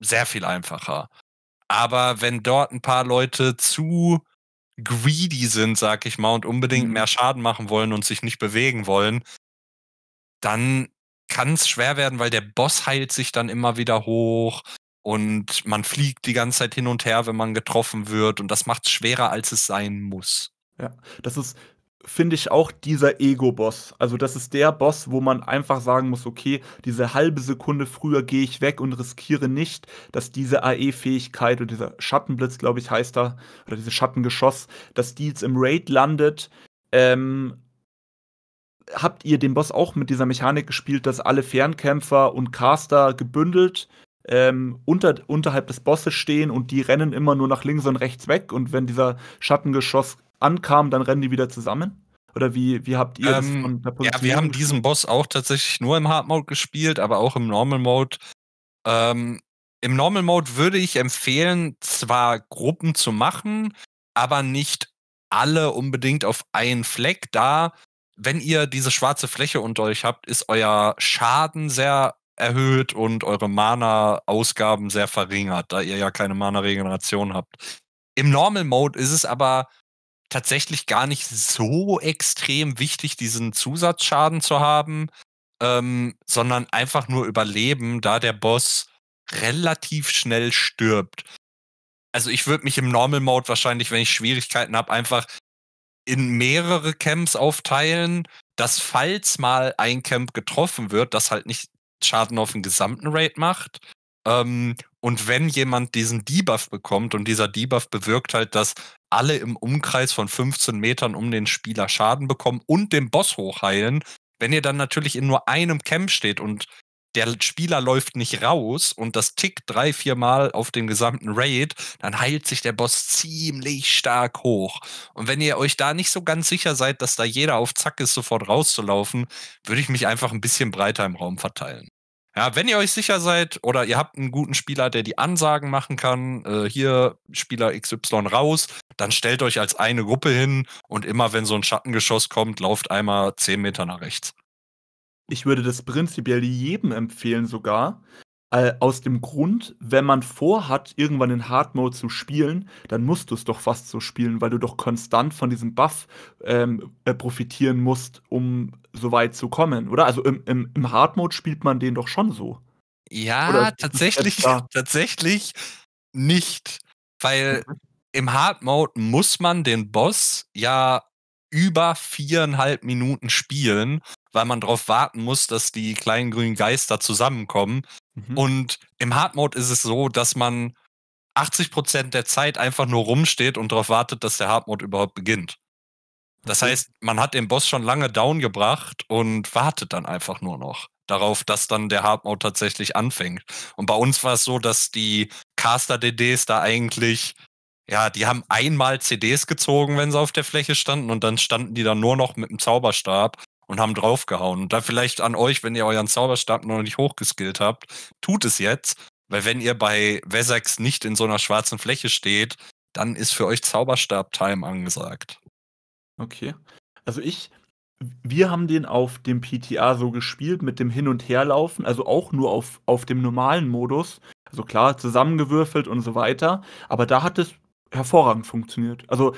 sehr viel einfacher. Aber wenn dort ein paar Leute zu greedy sind, sag ich mal, und unbedingt mhm. mehr Schaden machen wollen und sich nicht bewegen wollen, dann kann es schwer werden, weil der Boss heilt sich dann immer wieder hoch. Und man fliegt die ganze Zeit hin und her, wenn man getroffen wird. Und das macht es schwerer, als es sein muss. Ja, das ist, finde ich, auch dieser Ego-Boss. Also, das ist der Boss, wo man einfach sagen muss: Okay, diese halbe Sekunde früher gehe ich weg und riskiere nicht, dass diese AE-Fähigkeit oder dieser Schattenblitz, glaube ich, heißt da, oder dieses Schattengeschoss, dass die jetzt im Raid landet. Ähm, habt ihr den Boss auch mit dieser Mechanik gespielt, dass alle Fernkämpfer und Caster gebündelt ähm, unter, unterhalb des Bosses stehen und die rennen immer nur nach links und rechts weg und wenn dieser Schattengeschoss ankam, dann rennen die wieder zusammen? Oder wie, wie habt ihr das ähm, von der Position? Ja, wir haben diesen Boss auch tatsächlich nur im Hard Mode gespielt, aber auch im Normal Mode. Ähm, Im Normal Mode würde ich empfehlen, zwar Gruppen zu machen, aber nicht alle unbedingt auf einen Fleck. Da, wenn ihr diese schwarze Fläche unter euch habt, ist euer Schaden sehr erhöht und eure Mana-Ausgaben sehr verringert, da ihr ja keine Mana-Regeneration habt. Im Normal Mode ist es aber tatsächlich gar nicht so extrem wichtig, diesen Zusatzschaden zu haben, ähm, sondern einfach nur überleben, da der Boss relativ schnell stirbt. Also ich würde mich im Normal Mode wahrscheinlich, wenn ich Schwierigkeiten habe, einfach in mehrere Camps aufteilen, dass falls mal ein Camp getroffen wird, das halt nicht Schaden auf den gesamten Raid macht. Ähm, und wenn jemand diesen Debuff bekommt und dieser Debuff bewirkt halt, dass alle im Umkreis von 15 Metern um den Spieler Schaden bekommen und den Boss hochheilen, wenn ihr dann natürlich in nur einem Camp steht und der Spieler läuft nicht raus und das tickt drei, vier Mal auf dem gesamten Raid, dann heilt sich der Boss ziemlich stark hoch. Und wenn ihr euch da nicht so ganz sicher seid, dass da jeder auf Zack ist, sofort rauszulaufen, würde ich mich einfach ein bisschen breiter im Raum verteilen. Ja, wenn ihr euch sicher seid oder ihr habt einen guten Spieler, der die Ansagen machen kann, äh, hier Spieler XY raus, dann stellt euch als eine Gruppe hin und immer wenn so ein Schattengeschoss kommt, lauft einmal zehn Meter nach rechts ich würde das prinzipiell jedem empfehlen sogar. Äh, aus dem Grund, wenn man vorhat, irgendwann in Hard Mode zu spielen, dann musst du es doch fast so spielen, weil du doch konstant von diesem Buff ähm, äh, profitieren musst, um so weit zu kommen, oder? Also im, im, im Hard Mode spielt man den doch schon so. Ja, tatsächlich, tatsächlich nicht. Weil mhm. im Hard Mode muss man den Boss ja über viereinhalb Minuten spielen, weil man darauf warten muss, dass die kleinen grünen Geister zusammenkommen. Mhm. Und im Hard Mode ist es so, dass man 80% der Zeit einfach nur rumsteht und darauf wartet, dass der Hard Mode überhaupt beginnt. Das heißt, man hat den Boss schon lange down gebracht und wartet dann einfach nur noch darauf, dass dann der Hard Mode tatsächlich anfängt. Und bei uns war es so, dass die Caster-DDs da eigentlich, ja, die haben einmal CDs gezogen, wenn sie auf der Fläche standen und dann standen die dann nur noch mit dem Zauberstab und haben draufgehauen. Und da vielleicht an euch, wenn ihr euren Zauberstab noch nicht hochgeskillt habt, tut es jetzt. Weil wenn ihr bei Vesax nicht in so einer schwarzen Fläche steht, dann ist für euch Zauberstab-Time angesagt. Okay. Also ich, wir haben den auf dem PTA so gespielt mit dem Hin- und Herlaufen, also auch nur auf, auf dem normalen Modus. Also klar, zusammengewürfelt und so weiter. Aber da hat es hervorragend funktioniert. Also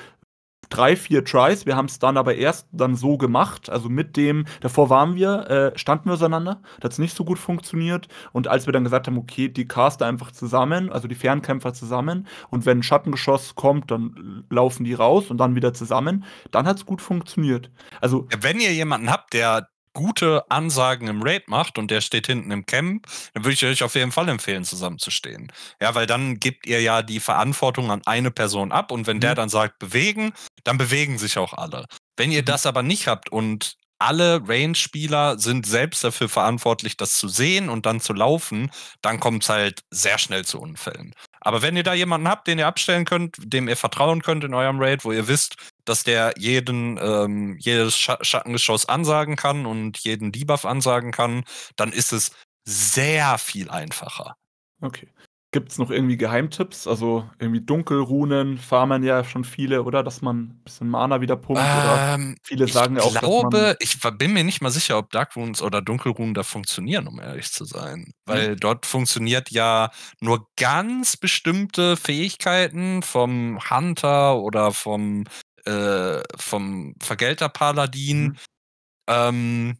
drei, vier Tries. Wir haben es dann aber erst dann so gemacht. Also mit dem, davor waren wir, äh, standen wir auseinander, da hat es nicht so gut funktioniert. Und als wir dann gesagt haben, okay, die Caster einfach zusammen, also die Fernkämpfer zusammen, und wenn ein Schattengeschoss kommt, dann laufen die raus und dann wieder zusammen, dann hat es gut funktioniert. Also. Wenn ihr jemanden habt, der gute Ansagen im Raid macht und der steht hinten im Camp, dann würde ich euch auf jeden Fall empfehlen, zusammenzustehen. Ja, weil dann gebt ihr ja die Verantwortung an eine Person ab und wenn mhm. der dann sagt, bewegen, dann bewegen sich auch alle. Wenn ihr mhm. das aber nicht habt und alle Range-Spieler sind selbst dafür verantwortlich, das zu sehen und dann zu laufen, dann kommt es halt sehr schnell zu Unfällen. Aber wenn ihr da jemanden habt, den ihr abstellen könnt, dem ihr vertrauen könnt in eurem Raid, wo ihr wisst, dass der jeden, ähm, jedes Schattengeschoss ansagen kann und jeden Debuff ansagen kann, dann ist es sehr viel einfacher. Okay. Gibt es noch irgendwie Geheimtipps? Also irgendwie Dunkelrunen fahren ja schon viele, oder? Dass man ein bisschen Mana wieder pumpt. Ähm, viele sagen ja auch. Ich glaube, ich bin mir nicht mal sicher, ob Dark Runes oder Dunkelrunen da funktionieren, um ehrlich zu sein. Weil mhm. dort funktioniert ja nur ganz bestimmte Fähigkeiten vom Hunter oder vom äh, vom Vergelter-Paladin. Mhm. Ähm,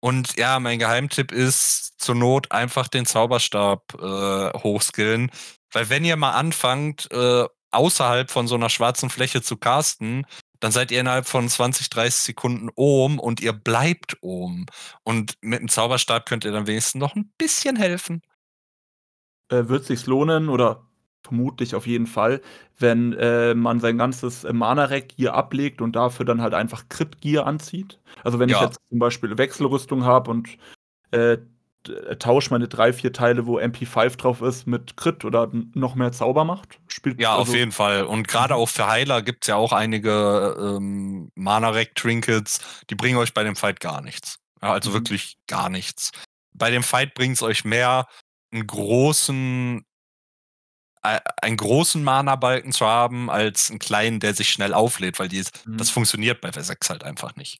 und ja, mein Geheimtipp ist zur Not einfach den Zauberstab äh, hochskillen. Weil wenn ihr mal anfangt, äh, außerhalb von so einer schwarzen Fläche zu casten, dann seid ihr innerhalb von 20, 30 Sekunden oben und ihr bleibt oben. Und mit dem Zauberstab könnt ihr dann wenigstens noch ein bisschen helfen. Äh, wird sich lohnen oder vermutlich auf jeden Fall, wenn äh, man sein ganzes äh, Mana-Rack Gear ablegt und dafür dann halt einfach Crit-Gear anzieht. Also wenn ja. ich jetzt zum Beispiel Wechselrüstung habe und äh, äh, tausche meine drei, vier Teile, wo MP5 drauf ist, mit Crit oder noch mehr Zauber macht. Spielt ja, also auf jeden Fall. Und gerade auch für Heiler gibt es ja auch einige ähm, Mana-Rack-Trinkets, die bringen euch bei dem Fight gar nichts. Ja, also mhm. wirklich gar nichts. Bei dem Fight bringt es euch mehr einen großen einen großen Mana-Balken zu haben, als einen kleinen, der sich schnell auflädt, weil die, mhm. das funktioniert bei W6 halt einfach nicht.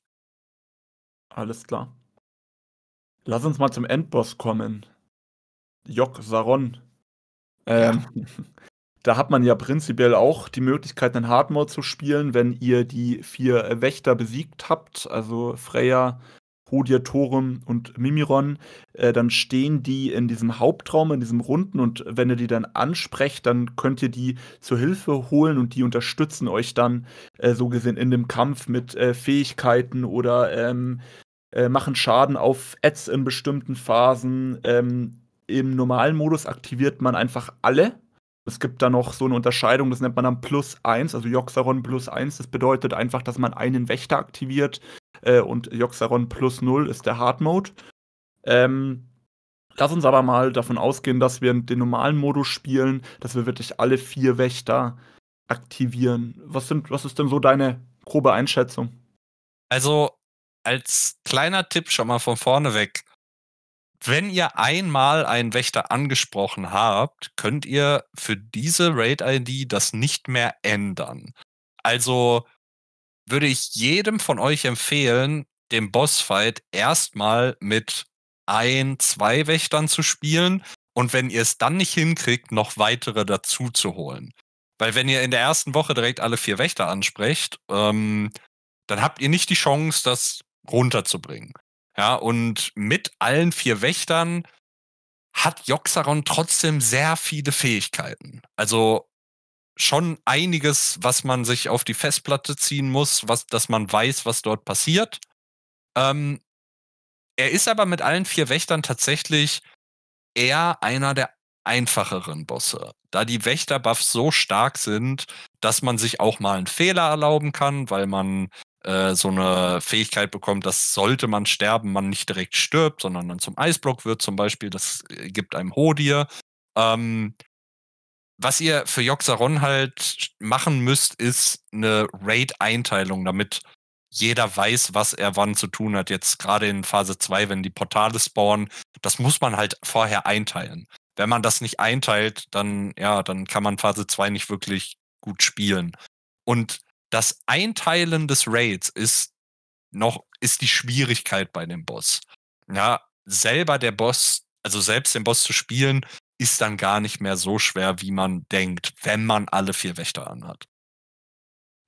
Alles klar. Lass uns mal zum Endboss kommen. Jok Saron. Ähm, ja. Da hat man ja prinzipiell auch die Möglichkeit, einen Hardmode zu spielen, wenn ihr die vier Wächter besiegt habt, also Freya, Hodir, Thorim und Mimiron, äh, dann stehen die in diesem Hauptraum, in diesem Runden und wenn ihr die dann ansprecht, dann könnt ihr die zur Hilfe holen und die unterstützen euch dann äh, so gesehen in dem Kampf mit äh, Fähigkeiten oder ähm, äh, machen Schaden auf Ads in bestimmten Phasen. Ähm, Im normalen Modus aktiviert man einfach alle es gibt da noch so eine Unterscheidung, das nennt man dann plus 1, also Joxaron plus 1. Das bedeutet einfach, dass man einen Wächter aktiviert, äh, und Joxaron plus 0 ist der Hard Mode. Ähm, lass uns aber mal davon ausgehen, dass wir den normalen Modus spielen, dass wir wirklich alle vier Wächter aktivieren. Was, sind, was ist denn so deine grobe Einschätzung? Also, als kleiner Tipp schon mal von vorne weg. Wenn ihr einmal einen Wächter angesprochen habt, könnt ihr für diese Raid-ID das nicht mehr ändern. Also würde ich jedem von euch empfehlen, den Bossfight erstmal mit ein, zwei Wächtern zu spielen und wenn ihr es dann nicht hinkriegt, noch weitere dazu zu holen. Weil wenn ihr in der ersten Woche direkt alle vier Wächter ansprecht, ähm, dann habt ihr nicht die Chance, das runterzubringen. Ja, und mit allen vier Wächtern hat Joxaron trotzdem sehr viele Fähigkeiten. Also schon einiges, was man sich auf die Festplatte ziehen muss, was, dass man weiß, was dort passiert. Ähm, er ist aber mit allen vier Wächtern tatsächlich eher einer der einfacheren Bosse, da die Wächterbuffs so stark sind, dass man sich auch mal einen Fehler erlauben kann, weil man äh, so eine Fähigkeit bekommt, dass sollte man sterben, man nicht direkt stirbt, sondern dann zum Eisblock wird zum Beispiel. Das äh, gibt einem Hodier. Ähm, was ihr für Joxaron halt machen müsst, ist eine Raid-Einteilung, damit jeder weiß, was er wann zu tun hat. Jetzt gerade in Phase 2, wenn die Portale spawnen, das muss man halt vorher einteilen. Wenn man das nicht einteilt, dann, ja, dann kann man Phase 2 nicht wirklich gut spielen. Und das Einteilen des Raids ist noch, ist die Schwierigkeit bei dem Boss. Ja, selber der Boss, also selbst den Boss zu spielen, ist dann gar nicht mehr so schwer, wie man denkt, wenn man alle vier Wächter anhat.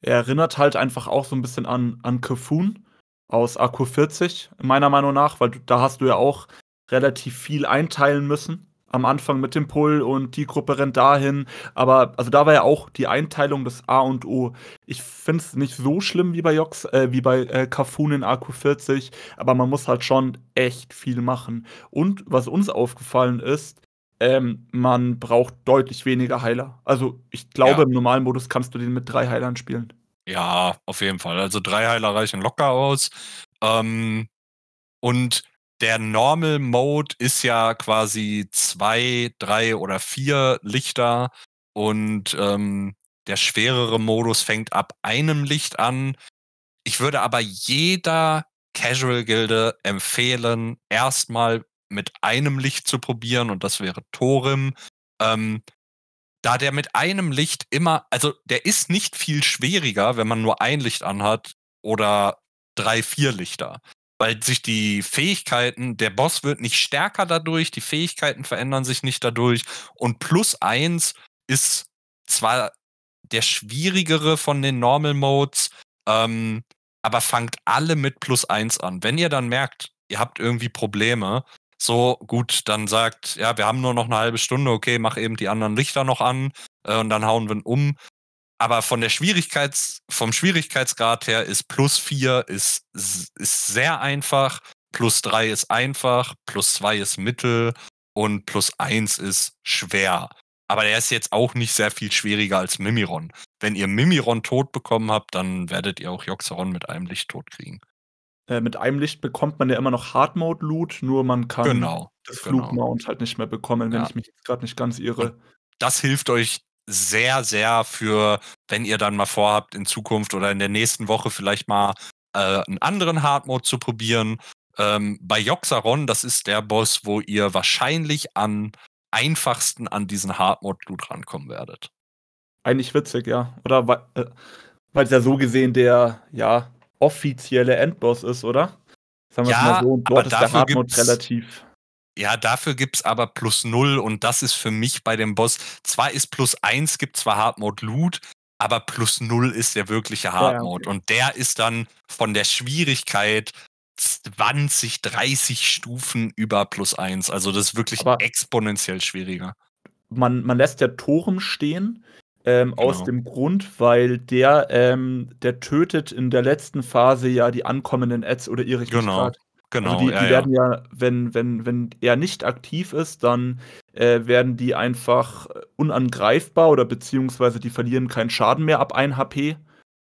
Er erinnert halt einfach auch so ein bisschen an, an Kefun aus aq 40, meiner Meinung nach, weil du, da hast du ja auch relativ viel einteilen müssen. Am Anfang mit dem Pull und die Gruppe rennt dahin. Aber also da war ja auch die Einteilung des A und O. Ich finde es nicht so schlimm wie bei Jox, äh, wie bei äh, Kafun in AQ40, aber man muss halt schon echt viel machen. Und was uns aufgefallen ist, ähm, man braucht deutlich weniger Heiler. Also ich glaube, ja. im normalen Modus kannst du den mit drei Heilern spielen. Ja, auf jeden Fall. Also drei Heiler reichen locker aus. Ähm, und der Normal Mode ist ja quasi zwei, drei oder vier Lichter. Und ähm, der schwerere Modus fängt ab einem Licht an. Ich würde aber jeder Casual-Gilde empfehlen, erstmal mit einem Licht zu probieren und das wäre Thorim. Ähm, da der mit einem Licht immer, also der ist nicht viel schwieriger, wenn man nur ein Licht anhat oder drei, vier Lichter. Weil sich die Fähigkeiten, der Boss wird nicht stärker dadurch, die Fähigkeiten verändern sich nicht dadurch. Und plus eins ist zwar der schwierigere von den Normal Modes, ähm, aber fangt alle mit plus eins an. Wenn ihr dann merkt, ihr habt irgendwie Probleme, so, gut, dann sagt, ja, wir haben nur noch eine halbe Stunde, okay, mach eben die anderen Lichter noch an äh, und dann hauen wir ihn um. Aber von der Schwierigkeits, vom Schwierigkeitsgrad her ist plus 4 ist, ist sehr einfach, plus 3 ist einfach, plus 2 ist mittel und plus 1 ist schwer. Aber der ist jetzt auch nicht sehr viel schwieriger als Mimiron. Wenn ihr Mimiron tot bekommen habt, dann werdet ihr auch Joxeron mit einem Licht tot kriegen. Äh, mit einem Licht bekommt man ja immer noch Hard Mode Loot, nur man kann genau, das genau. Flugmount halt nicht mehr bekommen, wenn ja. ich mich gerade nicht ganz irre. das hilft euch sehr, sehr für, wenn ihr dann mal vorhabt, in Zukunft oder in der nächsten Woche vielleicht mal äh, einen anderen Hard Mode zu probieren. Ähm, bei Joxaron, das ist der Boss, wo ihr wahrscheinlich am einfachsten an diesen Hard Mode Loot rankommen werdet. Eigentlich witzig, ja. Oder weil, äh, weil es ja so gesehen der, ja, offizielle Endboss ist, oder? Sagen ja, mal so. Und dort ist der relativ. Ja, dafür gibt's aber plus null und das ist für mich bei dem Boss. Zwar ist plus eins, gibt zwar Hardmode Loot, aber plus null ist der wirkliche Hardmode. Ja, okay. Und der ist dann von der Schwierigkeit 20, 30 Stufen über plus eins. Also das ist wirklich aber exponentiell schwieriger. Man, man lässt ja Toren stehen, ähm, genau. Aus dem Grund, weil der, ähm, der tötet in der letzten Phase ja die ankommenden Ads oder ihre Genau, also genau. Also die, ja, werden ja, ja, wenn, wenn, wenn er nicht aktiv ist, dann äh, werden die einfach unangreifbar oder beziehungsweise die verlieren keinen Schaden mehr ab 1 HP.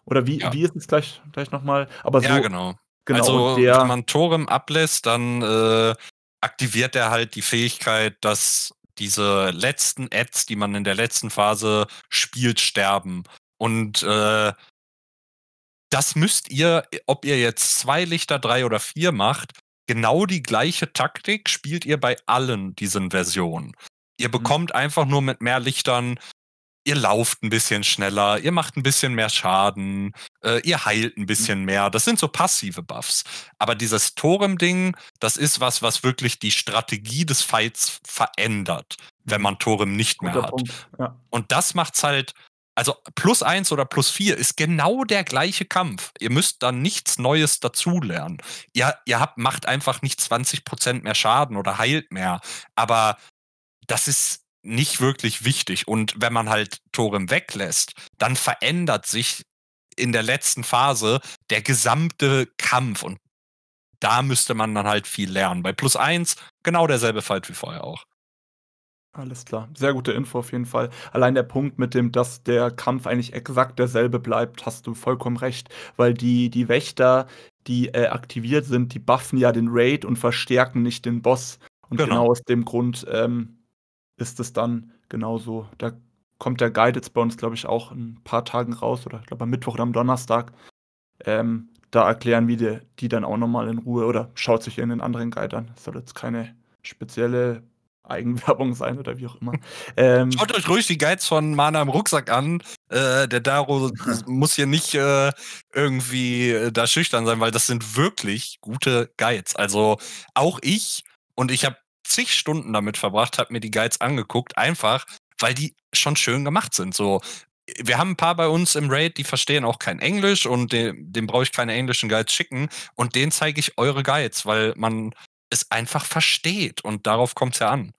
Oder wie, ja. wie ist es gleich, gleich nochmal? Aber so, ja, genau. genau. Also, der, wenn man Torem ablässt, dann äh, aktiviert er halt die Fähigkeit, dass diese letzten Ads, die man in der letzten Phase spielt, sterben. Und äh, das müsst ihr, ob ihr jetzt zwei Lichter, drei oder vier macht, genau die gleiche Taktik spielt ihr bei allen diesen Versionen. Ihr mhm. bekommt einfach nur mit mehr Lichtern ihr lauft ein bisschen schneller, ihr macht ein bisschen mehr Schaden, äh, ihr heilt ein mhm. bisschen mehr. Das sind so passive Buffs. Aber dieses Torem-Ding, das ist was, was wirklich die Strategie des Fights verändert, wenn mhm. man Torem nicht mehr hat. Ja. Und das macht's halt, also plus eins oder plus vier ist genau der gleiche Kampf. Ihr müsst da nichts Neues dazulernen. Ihr, ihr habt, macht einfach nicht 20% mehr Schaden oder heilt mehr. Aber das ist nicht wirklich wichtig. Und wenn man halt Torem weglässt, dann verändert sich in der letzten Phase der gesamte Kampf. Und da müsste man dann halt viel lernen. Bei Plus eins genau derselbe Fall wie vorher auch. Alles klar. Sehr gute Info auf jeden Fall. Allein der Punkt mit dem, dass der Kampf eigentlich exakt derselbe bleibt, hast du vollkommen recht. Weil die, die Wächter, die äh, aktiviert sind, die buffen ja den Raid und verstärken nicht den Boss. Und genau, genau aus dem Grund ähm, ist es dann genauso. Da kommt der Guide jetzt bei uns, glaube ich, auch in ein paar Tagen raus oder ich glaube am Mittwoch oder am Donnerstag. Ähm, da erklären wir die, die dann auch nochmal in Ruhe oder schaut sich in den anderen Guide an. Es soll jetzt keine spezielle Eigenwerbung sein oder wie auch immer. Ähm, Schaut euch ruhig die Guides von Mana im Rucksack an. Äh, der Daro muss hier nicht äh, irgendwie äh, da schüchtern sein, weil das sind wirklich gute Guides. Also auch ich und ich habe zig Stunden damit verbracht, habe mir die Guides angeguckt, einfach weil die schon schön gemacht sind. So, wir haben ein paar bei uns im Raid, die verstehen auch kein Englisch und dem, brauche ich keine englischen Guides schicken und denen zeige ich eure Guides, weil man es einfach versteht und darauf kommt es ja an.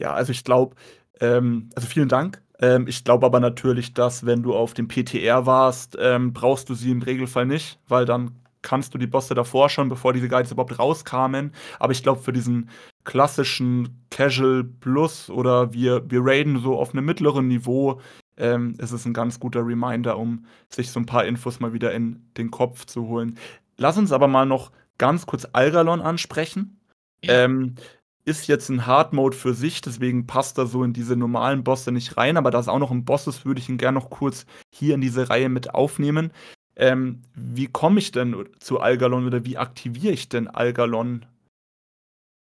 Ja, also ich glaube, ähm, also vielen Dank. Ähm, ich glaube aber natürlich, dass wenn du auf dem PTR warst, ähm, brauchst du sie im Regelfall nicht, weil dann kannst du die Bosse davor schon, bevor diese Guides überhaupt rauskamen. Aber ich glaube, für diesen klassischen Casual Plus oder wir, wir raiden so auf einem mittleren Niveau, ähm, ist es ein ganz guter Reminder, um sich so ein paar Infos mal wieder in den Kopf zu holen. Lass uns aber mal noch ganz kurz Algalon ansprechen. Ja. Ähm, ist jetzt ein Hard Mode für sich, deswegen passt er so in diese normalen Bosse nicht rein, aber da es auch noch ein Boss ist, würde ich ihn gerne noch kurz hier in diese Reihe mit aufnehmen ähm, wie komme ich denn zu Algalon oder wie aktiviere ich denn Algalon?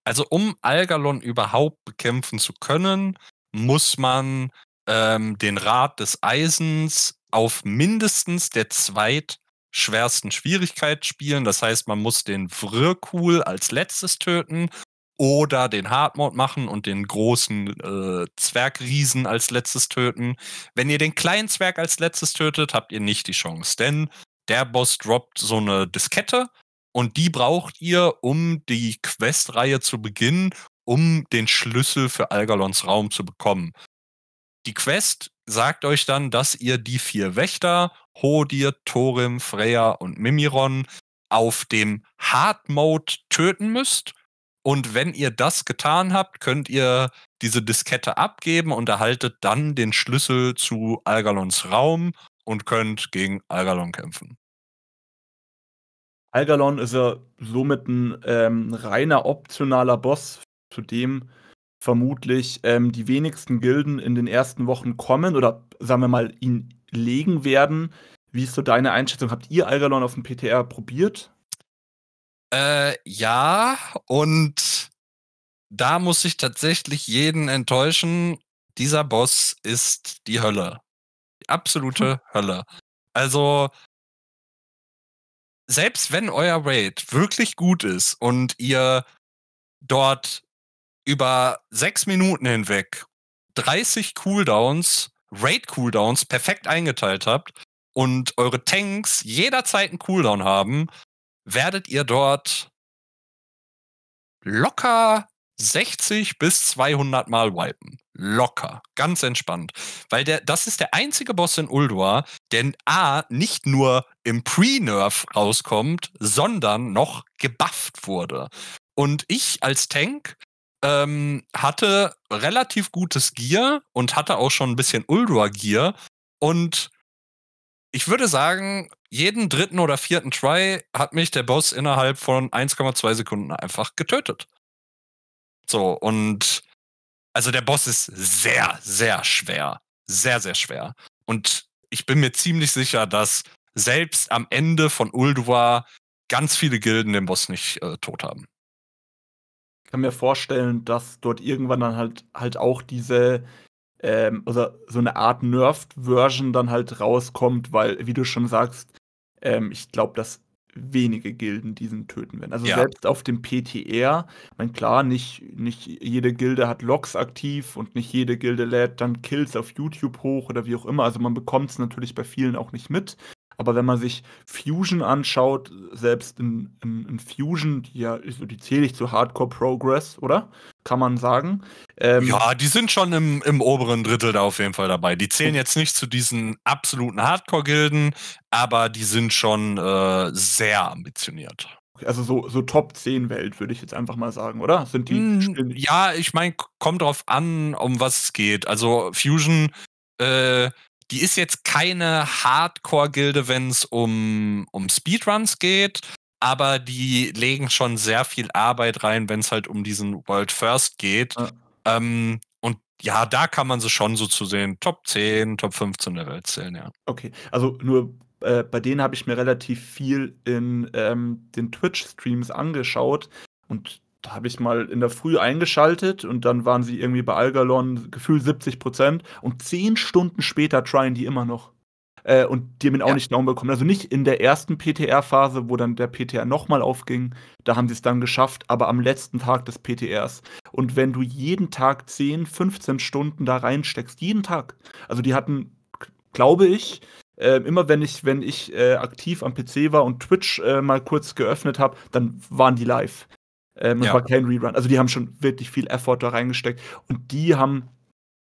Also um Algalon überhaupt bekämpfen zu können, muss man ähm, den Rat des Eisens auf mindestens der zweitschwersten Schwierigkeit spielen. Das heißt, man muss den Vrkul als letztes töten oder den Hardmode machen und den großen äh, Zwergriesen als letztes töten. Wenn ihr den kleinen Zwerg als letztes tötet, habt ihr nicht die Chance, denn der Boss droppt so eine Diskette und die braucht ihr, um die Questreihe zu beginnen, um den Schlüssel für Algalons Raum zu bekommen. Die Quest sagt euch dann, dass ihr die vier Wächter, Hodir, Thorim, Freya und Mimiron, auf dem Hard Mode töten müsst und wenn ihr das getan habt, könnt ihr diese Diskette abgeben und erhaltet dann den Schlüssel zu Algalons Raum und könnt gegen Algalon kämpfen. Algalon ist ja somit ein ähm, reiner optionaler Boss, zu dem vermutlich ähm, die wenigsten Gilden in den ersten Wochen kommen oder sagen wir mal ihn legen werden. Wie ist so deine Einschätzung? Habt ihr Algalon auf dem PTR probiert? Äh, ja, und da muss ich tatsächlich jeden enttäuschen. Dieser Boss ist die Hölle. Die absolute hm. Hölle. Also, selbst wenn euer Raid wirklich gut ist und ihr dort über sechs Minuten hinweg 30 Cooldowns, Raid-Cooldowns perfekt eingeteilt habt und eure Tanks jederzeit einen Cooldown haben werdet ihr dort locker 60 bis 200 Mal wipen. Locker. Ganz entspannt. Weil der, das ist der einzige Boss in Ulduar, der A, nicht nur im Pre-Nerf rauskommt, sondern noch gebufft wurde. Und ich als Tank ähm, hatte relativ gutes Gear und hatte auch schon ein bisschen Ulduar-Gear. Und ich würde sagen, jeden dritten oder vierten Try hat mich der Boss innerhalb von 1,2 Sekunden einfach getötet. So, und also der Boss ist sehr, sehr schwer. Sehr, sehr schwer. Und ich bin mir ziemlich sicher, dass selbst am Ende von Ulduar ganz viele Gilden den Boss nicht äh, tot haben. Ich kann mir vorstellen, dass dort irgendwann dann halt, halt auch diese, ähm, oder so eine Art Nerfed-Version dann halt rauskommt, weil, wie du schon sagst, ähm, ich glaube, dass wenige Gilden diesen töten werden. Also ja. selbst auf dem PTR, ich meine, klar, nicht, nicht jede Gilde hat Logs aktiv und nicht jede Gilde lädt dann Kills auf YouTube hoch oder wie auch immer. Also man bekommt es natürlich bei vielen auch nicht mit. Aber wenn man sich Fusion anschaut, selbst in, in, in Fusion, die ja, so die zähle ich zu Hardcore Progress, oder? Kann man sagen. Ähm, ja, die sind schon im, im oberen Drittel da auf jeden Fall dabei. Die zählen jetzt nicht zu diesen absoluten Hardcore-Gilden, aber die sind schon äh, sehr ambitioniert. Also so, so Top 10 Welt, würde ich jetzt einfach mal sagen, oder? Sind die. Mm, ja, ich meine, kommt drauf an, um was es geht. Also Fusion äh, die ist jetzt keine Hardcore-Gilde, wenn es um, um Speedruns geht, aber die legen schon sehr viel Arbeit rein, wenn es halt um diesen World First geht. Ja. Ähm, und ja, da kann man sie schon so zu sehen, Top 10, Top 15 der Welt zählen, ja. Okay, also nur äh, bei denen habe ich mir relativ viel in ähm, den Twitch-Streams angeschaut und da habe ich mal in der Früh eingeschaltet und dann waren sie irgendwie bei Algalon gefühlt 70 Prozent und zehn Stunden später tryen die immer noch. Äh, und die haben ihn auch ja. nicht genommen bekommen. Also nicht in der ersten PTR-Phase, wo dann der PTR nochmal aufging, da haben sie es dann geschafft, aber am letzten Tag des PTRs. Und wenn du jeden Tag 10, 15 Stunden da reinsteckst, jeden Tag, also die hatten, glaube ich, äh, immer wenn ich, wenn ich äh, aktiv am PC war und Twitch äh, mal kurz geöffnet habe, dann waren die live. Ähm, ja. Es war kein Rerun. Also die haben schon wirklich viel Effort da reingesteckt. Und die haben,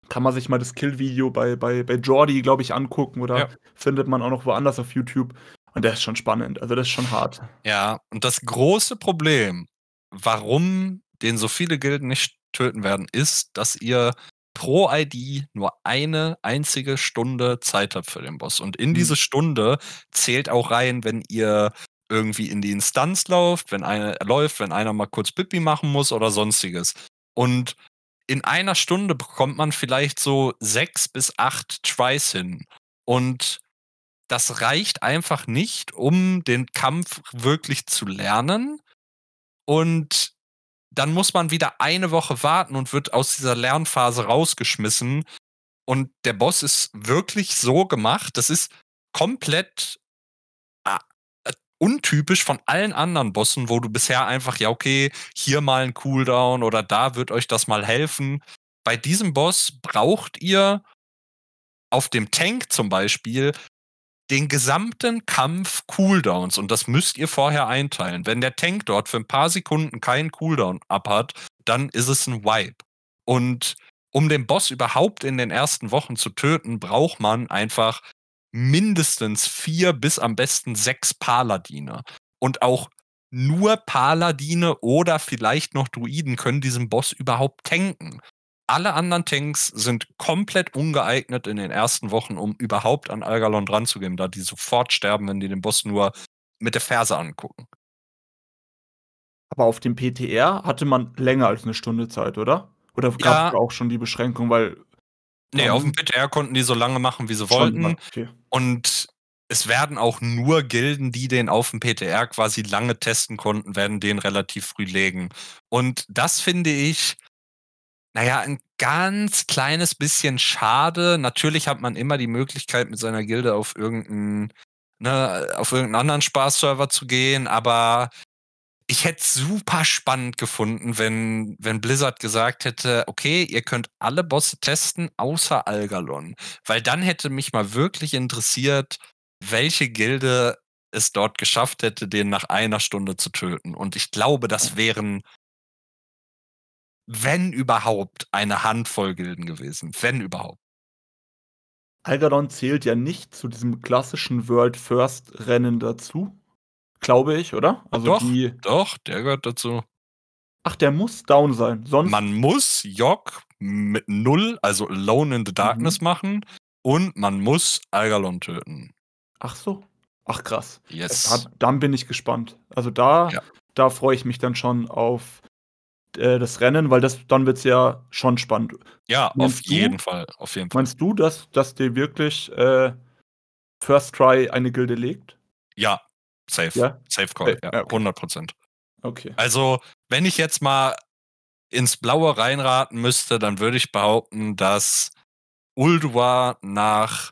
kann man sich mal das Kill-Video bei, bei, bei Jordi, glaube ich, angucken oder ja. findet man auch noch woanders auf YouTube. Und der ist schon spannend. Also das ist schon hart. Ja, und das große Problem, warum den so viele Gilden nicht töten werden, ist, dass ihr pro ID nur eine einzige Stunde Zeit habt für den Boss. Und in mhm. diese Stunde zählt auch rein, wenn ihr irgendwie in die Instanz läuft, wenn einer läuft, wenn einer mal kurz Pipi machen muss oder sonstiges. Und in einer Stunde bekommt man vielleicht so sechs bis acht Tries hin. Und das reicht einfach nicht, um den Kampf wirklich zu lernen. Und dann muss man wieder eine Woche warten und wird aus dieser Lernphase rausgeschmissen. Und der Boss ist wirklich so gemacht, das ist komplett untypisch von allen anderen Bossen, wo du bisher einfach, ja, okay, hier mal ein Cooldown oder da wird euch das mal helfen. Bei diesem Boss braucht ihr auf dem Tank zum Beispiel den gesamten Kampf Cooldowns und das müsst ihr vorher einteilen. Wenn der Tank dort für ein paar Sekunden keinen Cooldown abhat, dann ist es ein Wipe. Und um den Boss überhaupt in den ersten Wochen zu töten, braucht man einfach mindestens vier bis am besten sechs Paladine. Und auch nur Paladine oder vielleicht noch Druiden können diesen Boss überhaupt tanken. Alle anderen Tanks sind komplett ungeeignet in den ersten Wochen, um überhaupt an Algalon ranzugehen, da die sofort sterben, wenn die den Boss nur mit der Ferse angucken. Aber auf dem PTR hatte man länger als eine Stunde Zeit, oder? Oder gab es ja, auch schon die Beschränkung, weil Nee, um, auf dem BTR konnten die so lange machen, wie sie wollten. okay. Und es werden auch nur Gilden, die den auf dem PTR quasi lange testen konnten, werden den relativ früh legen. Und das finde ich, naja, ein ganz kleines bisschen schade. Natürlich hat man immer die Möglichkeit, mit seiner Gilde auf irgendeinen, ne, auf irgendeinen anderen Spaßserver zu gehen, aber ich hätte super spannend gefunden, wenn, wenn Blizzard gesagt hätte, okay, ihr könnt alle Bosse testen, außer Algalon. Weil dann hätte mich mal wirklich interessiert, welche Gilde es dort geschafft hätte, den nach einer Stunde zu töten. Und ich glaube, das wären, wenn überhaupt, eine Handvoll Gilden gewesen. Wenn überhaupt. Algalon zählt ja nicht zu diesem klassischen World First Rennen dazu, Glaube ich, oder? Also doch, die... doch, der gehört dazu. Ach, der muss down sein. Sonst man muss Jock mit Null, also Alone in the Darkness mhm. machen und man muss Algalon töten. Ach so. Ach krass. Yes. Da, dann bin ich gespannt. Also da, ja. da freue ich mich dann schon auf äh, das Rennen, weil das, dann wird es ja schon spannend. Ja, meinst auf du, jeden Fall. Auf jeden Fall. Meinst du, dass, dass dir wirklich äh, First Try eine Gilde legt? Ja, Safe. Ja? Safe Call, äh, ja, ja okay. 100%. Okay. Also, wenn ich jetzt mal ins Blaue reinraten müsste, dann würde ich behaupten, dass Uldua nach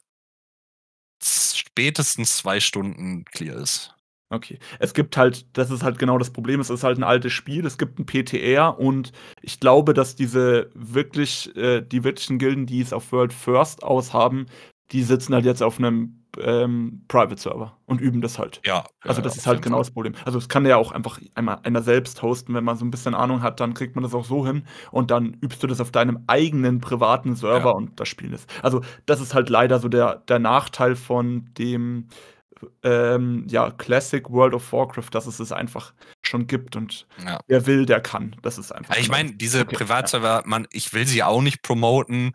spätestens zwei Stunden clear ist. Okay. Es gibt halt, das ist halt genau das Problem, es ist halt ein altes Spiel, es gibt ein PTR und ich glaube, dass diese wirklich, äh, die wirklichen Gilden, die es auf World First aus haben, die sitzen halt jetzt auf einem ähm, Private-Server und üben das halt. Ja. Also das ja, ist halt genau Fall. das Problem. Also es kann ja auch einfach einmal einer selbst hosten, wenn man so ein bisschen Ahnung hat, dann kriegt man das auch so hin und dann übst du das auf deinem eigenen privaten Server ja. und das Spiel ist. Also das ist halt leider so der, der Nachteil von dem ähm, ja, Classic World of Warcraft, dass es es einfach schon gibt und ja. wer will, der kann. Das ist einfach. Also ich meine, diese okay, Privatserver, man, ich will sie auch nicht promoten,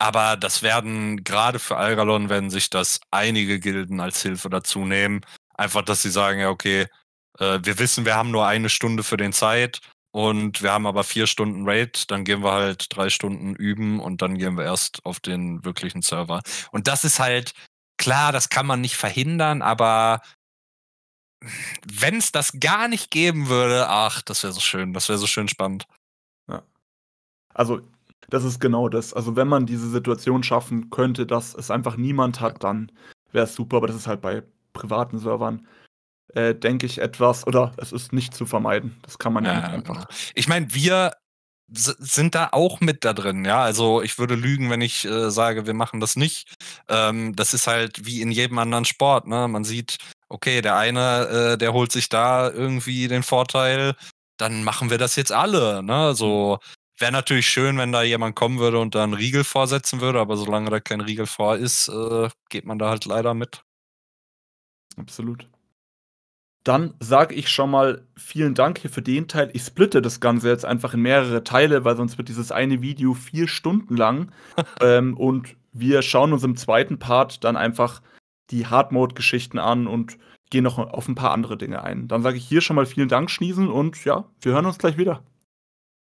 aber das werden, gerade für Algalon, werden sich das einige Gilden als Hilfe dazu nehmen. Einfach, dass sie sagen, ja, okay, äh, wir wissen, wir haben nur eine Stunde für den Zeit und wir haben aber vier Stunden Raid, dann gehen wir halt drei Stunden üben und dann gehen wir erst auf den wirklichen Server. Und das ist halt, klar, das kann man nicht verhindern, aber wenn es das gar nicht geben würde, ach, das wäre so schön, das wäre so schön spannend. Ja. Also das ist genau das. Also wenn man diese Situation schaffen könnte, dass es einfach niemand hat, dann wäre es super, aber das ist halt bei privaten Servern, äh, denke ich, etwas, oder es ist nicht zu vermeiden. Das kann man ja, ja nicht einfach. Ich meine, wir sind da auch mit da drin, ja. Also ich würde lügen, wenn ich äh, sage, wir machen das nicht. Ähm, das ist halt wie in jedem anderen Sport, ne? Man sieht, okay, der eine, äh, der holt sich da irgendwie den Vorteil, dann machen wir das jetzt alle, ne? So, mhm. Wäre natürlich schön, wenn da jemand kommen würde und da einen Riegel vorsetzen würde, aber solange da kein Riegel vor ist, äh, geht man da halt leider mit. Absolut. Dann sage ich schon mal vielen Dank hier für den Teil. Ich splitte das Ganze jetzt einfach in mehrere Teile, weil sonst wird dieses eine Video vier Stunden lang. ähm, und wir schauen uns im zweiten Part dann einfach die Hard-Mode-Geschichten an und gehen noch auf ein paar andere Dinge ein. Dann sage ich hier schon mal vielen Dank, Schniesen, und ja, wir hören uns gleich wieder.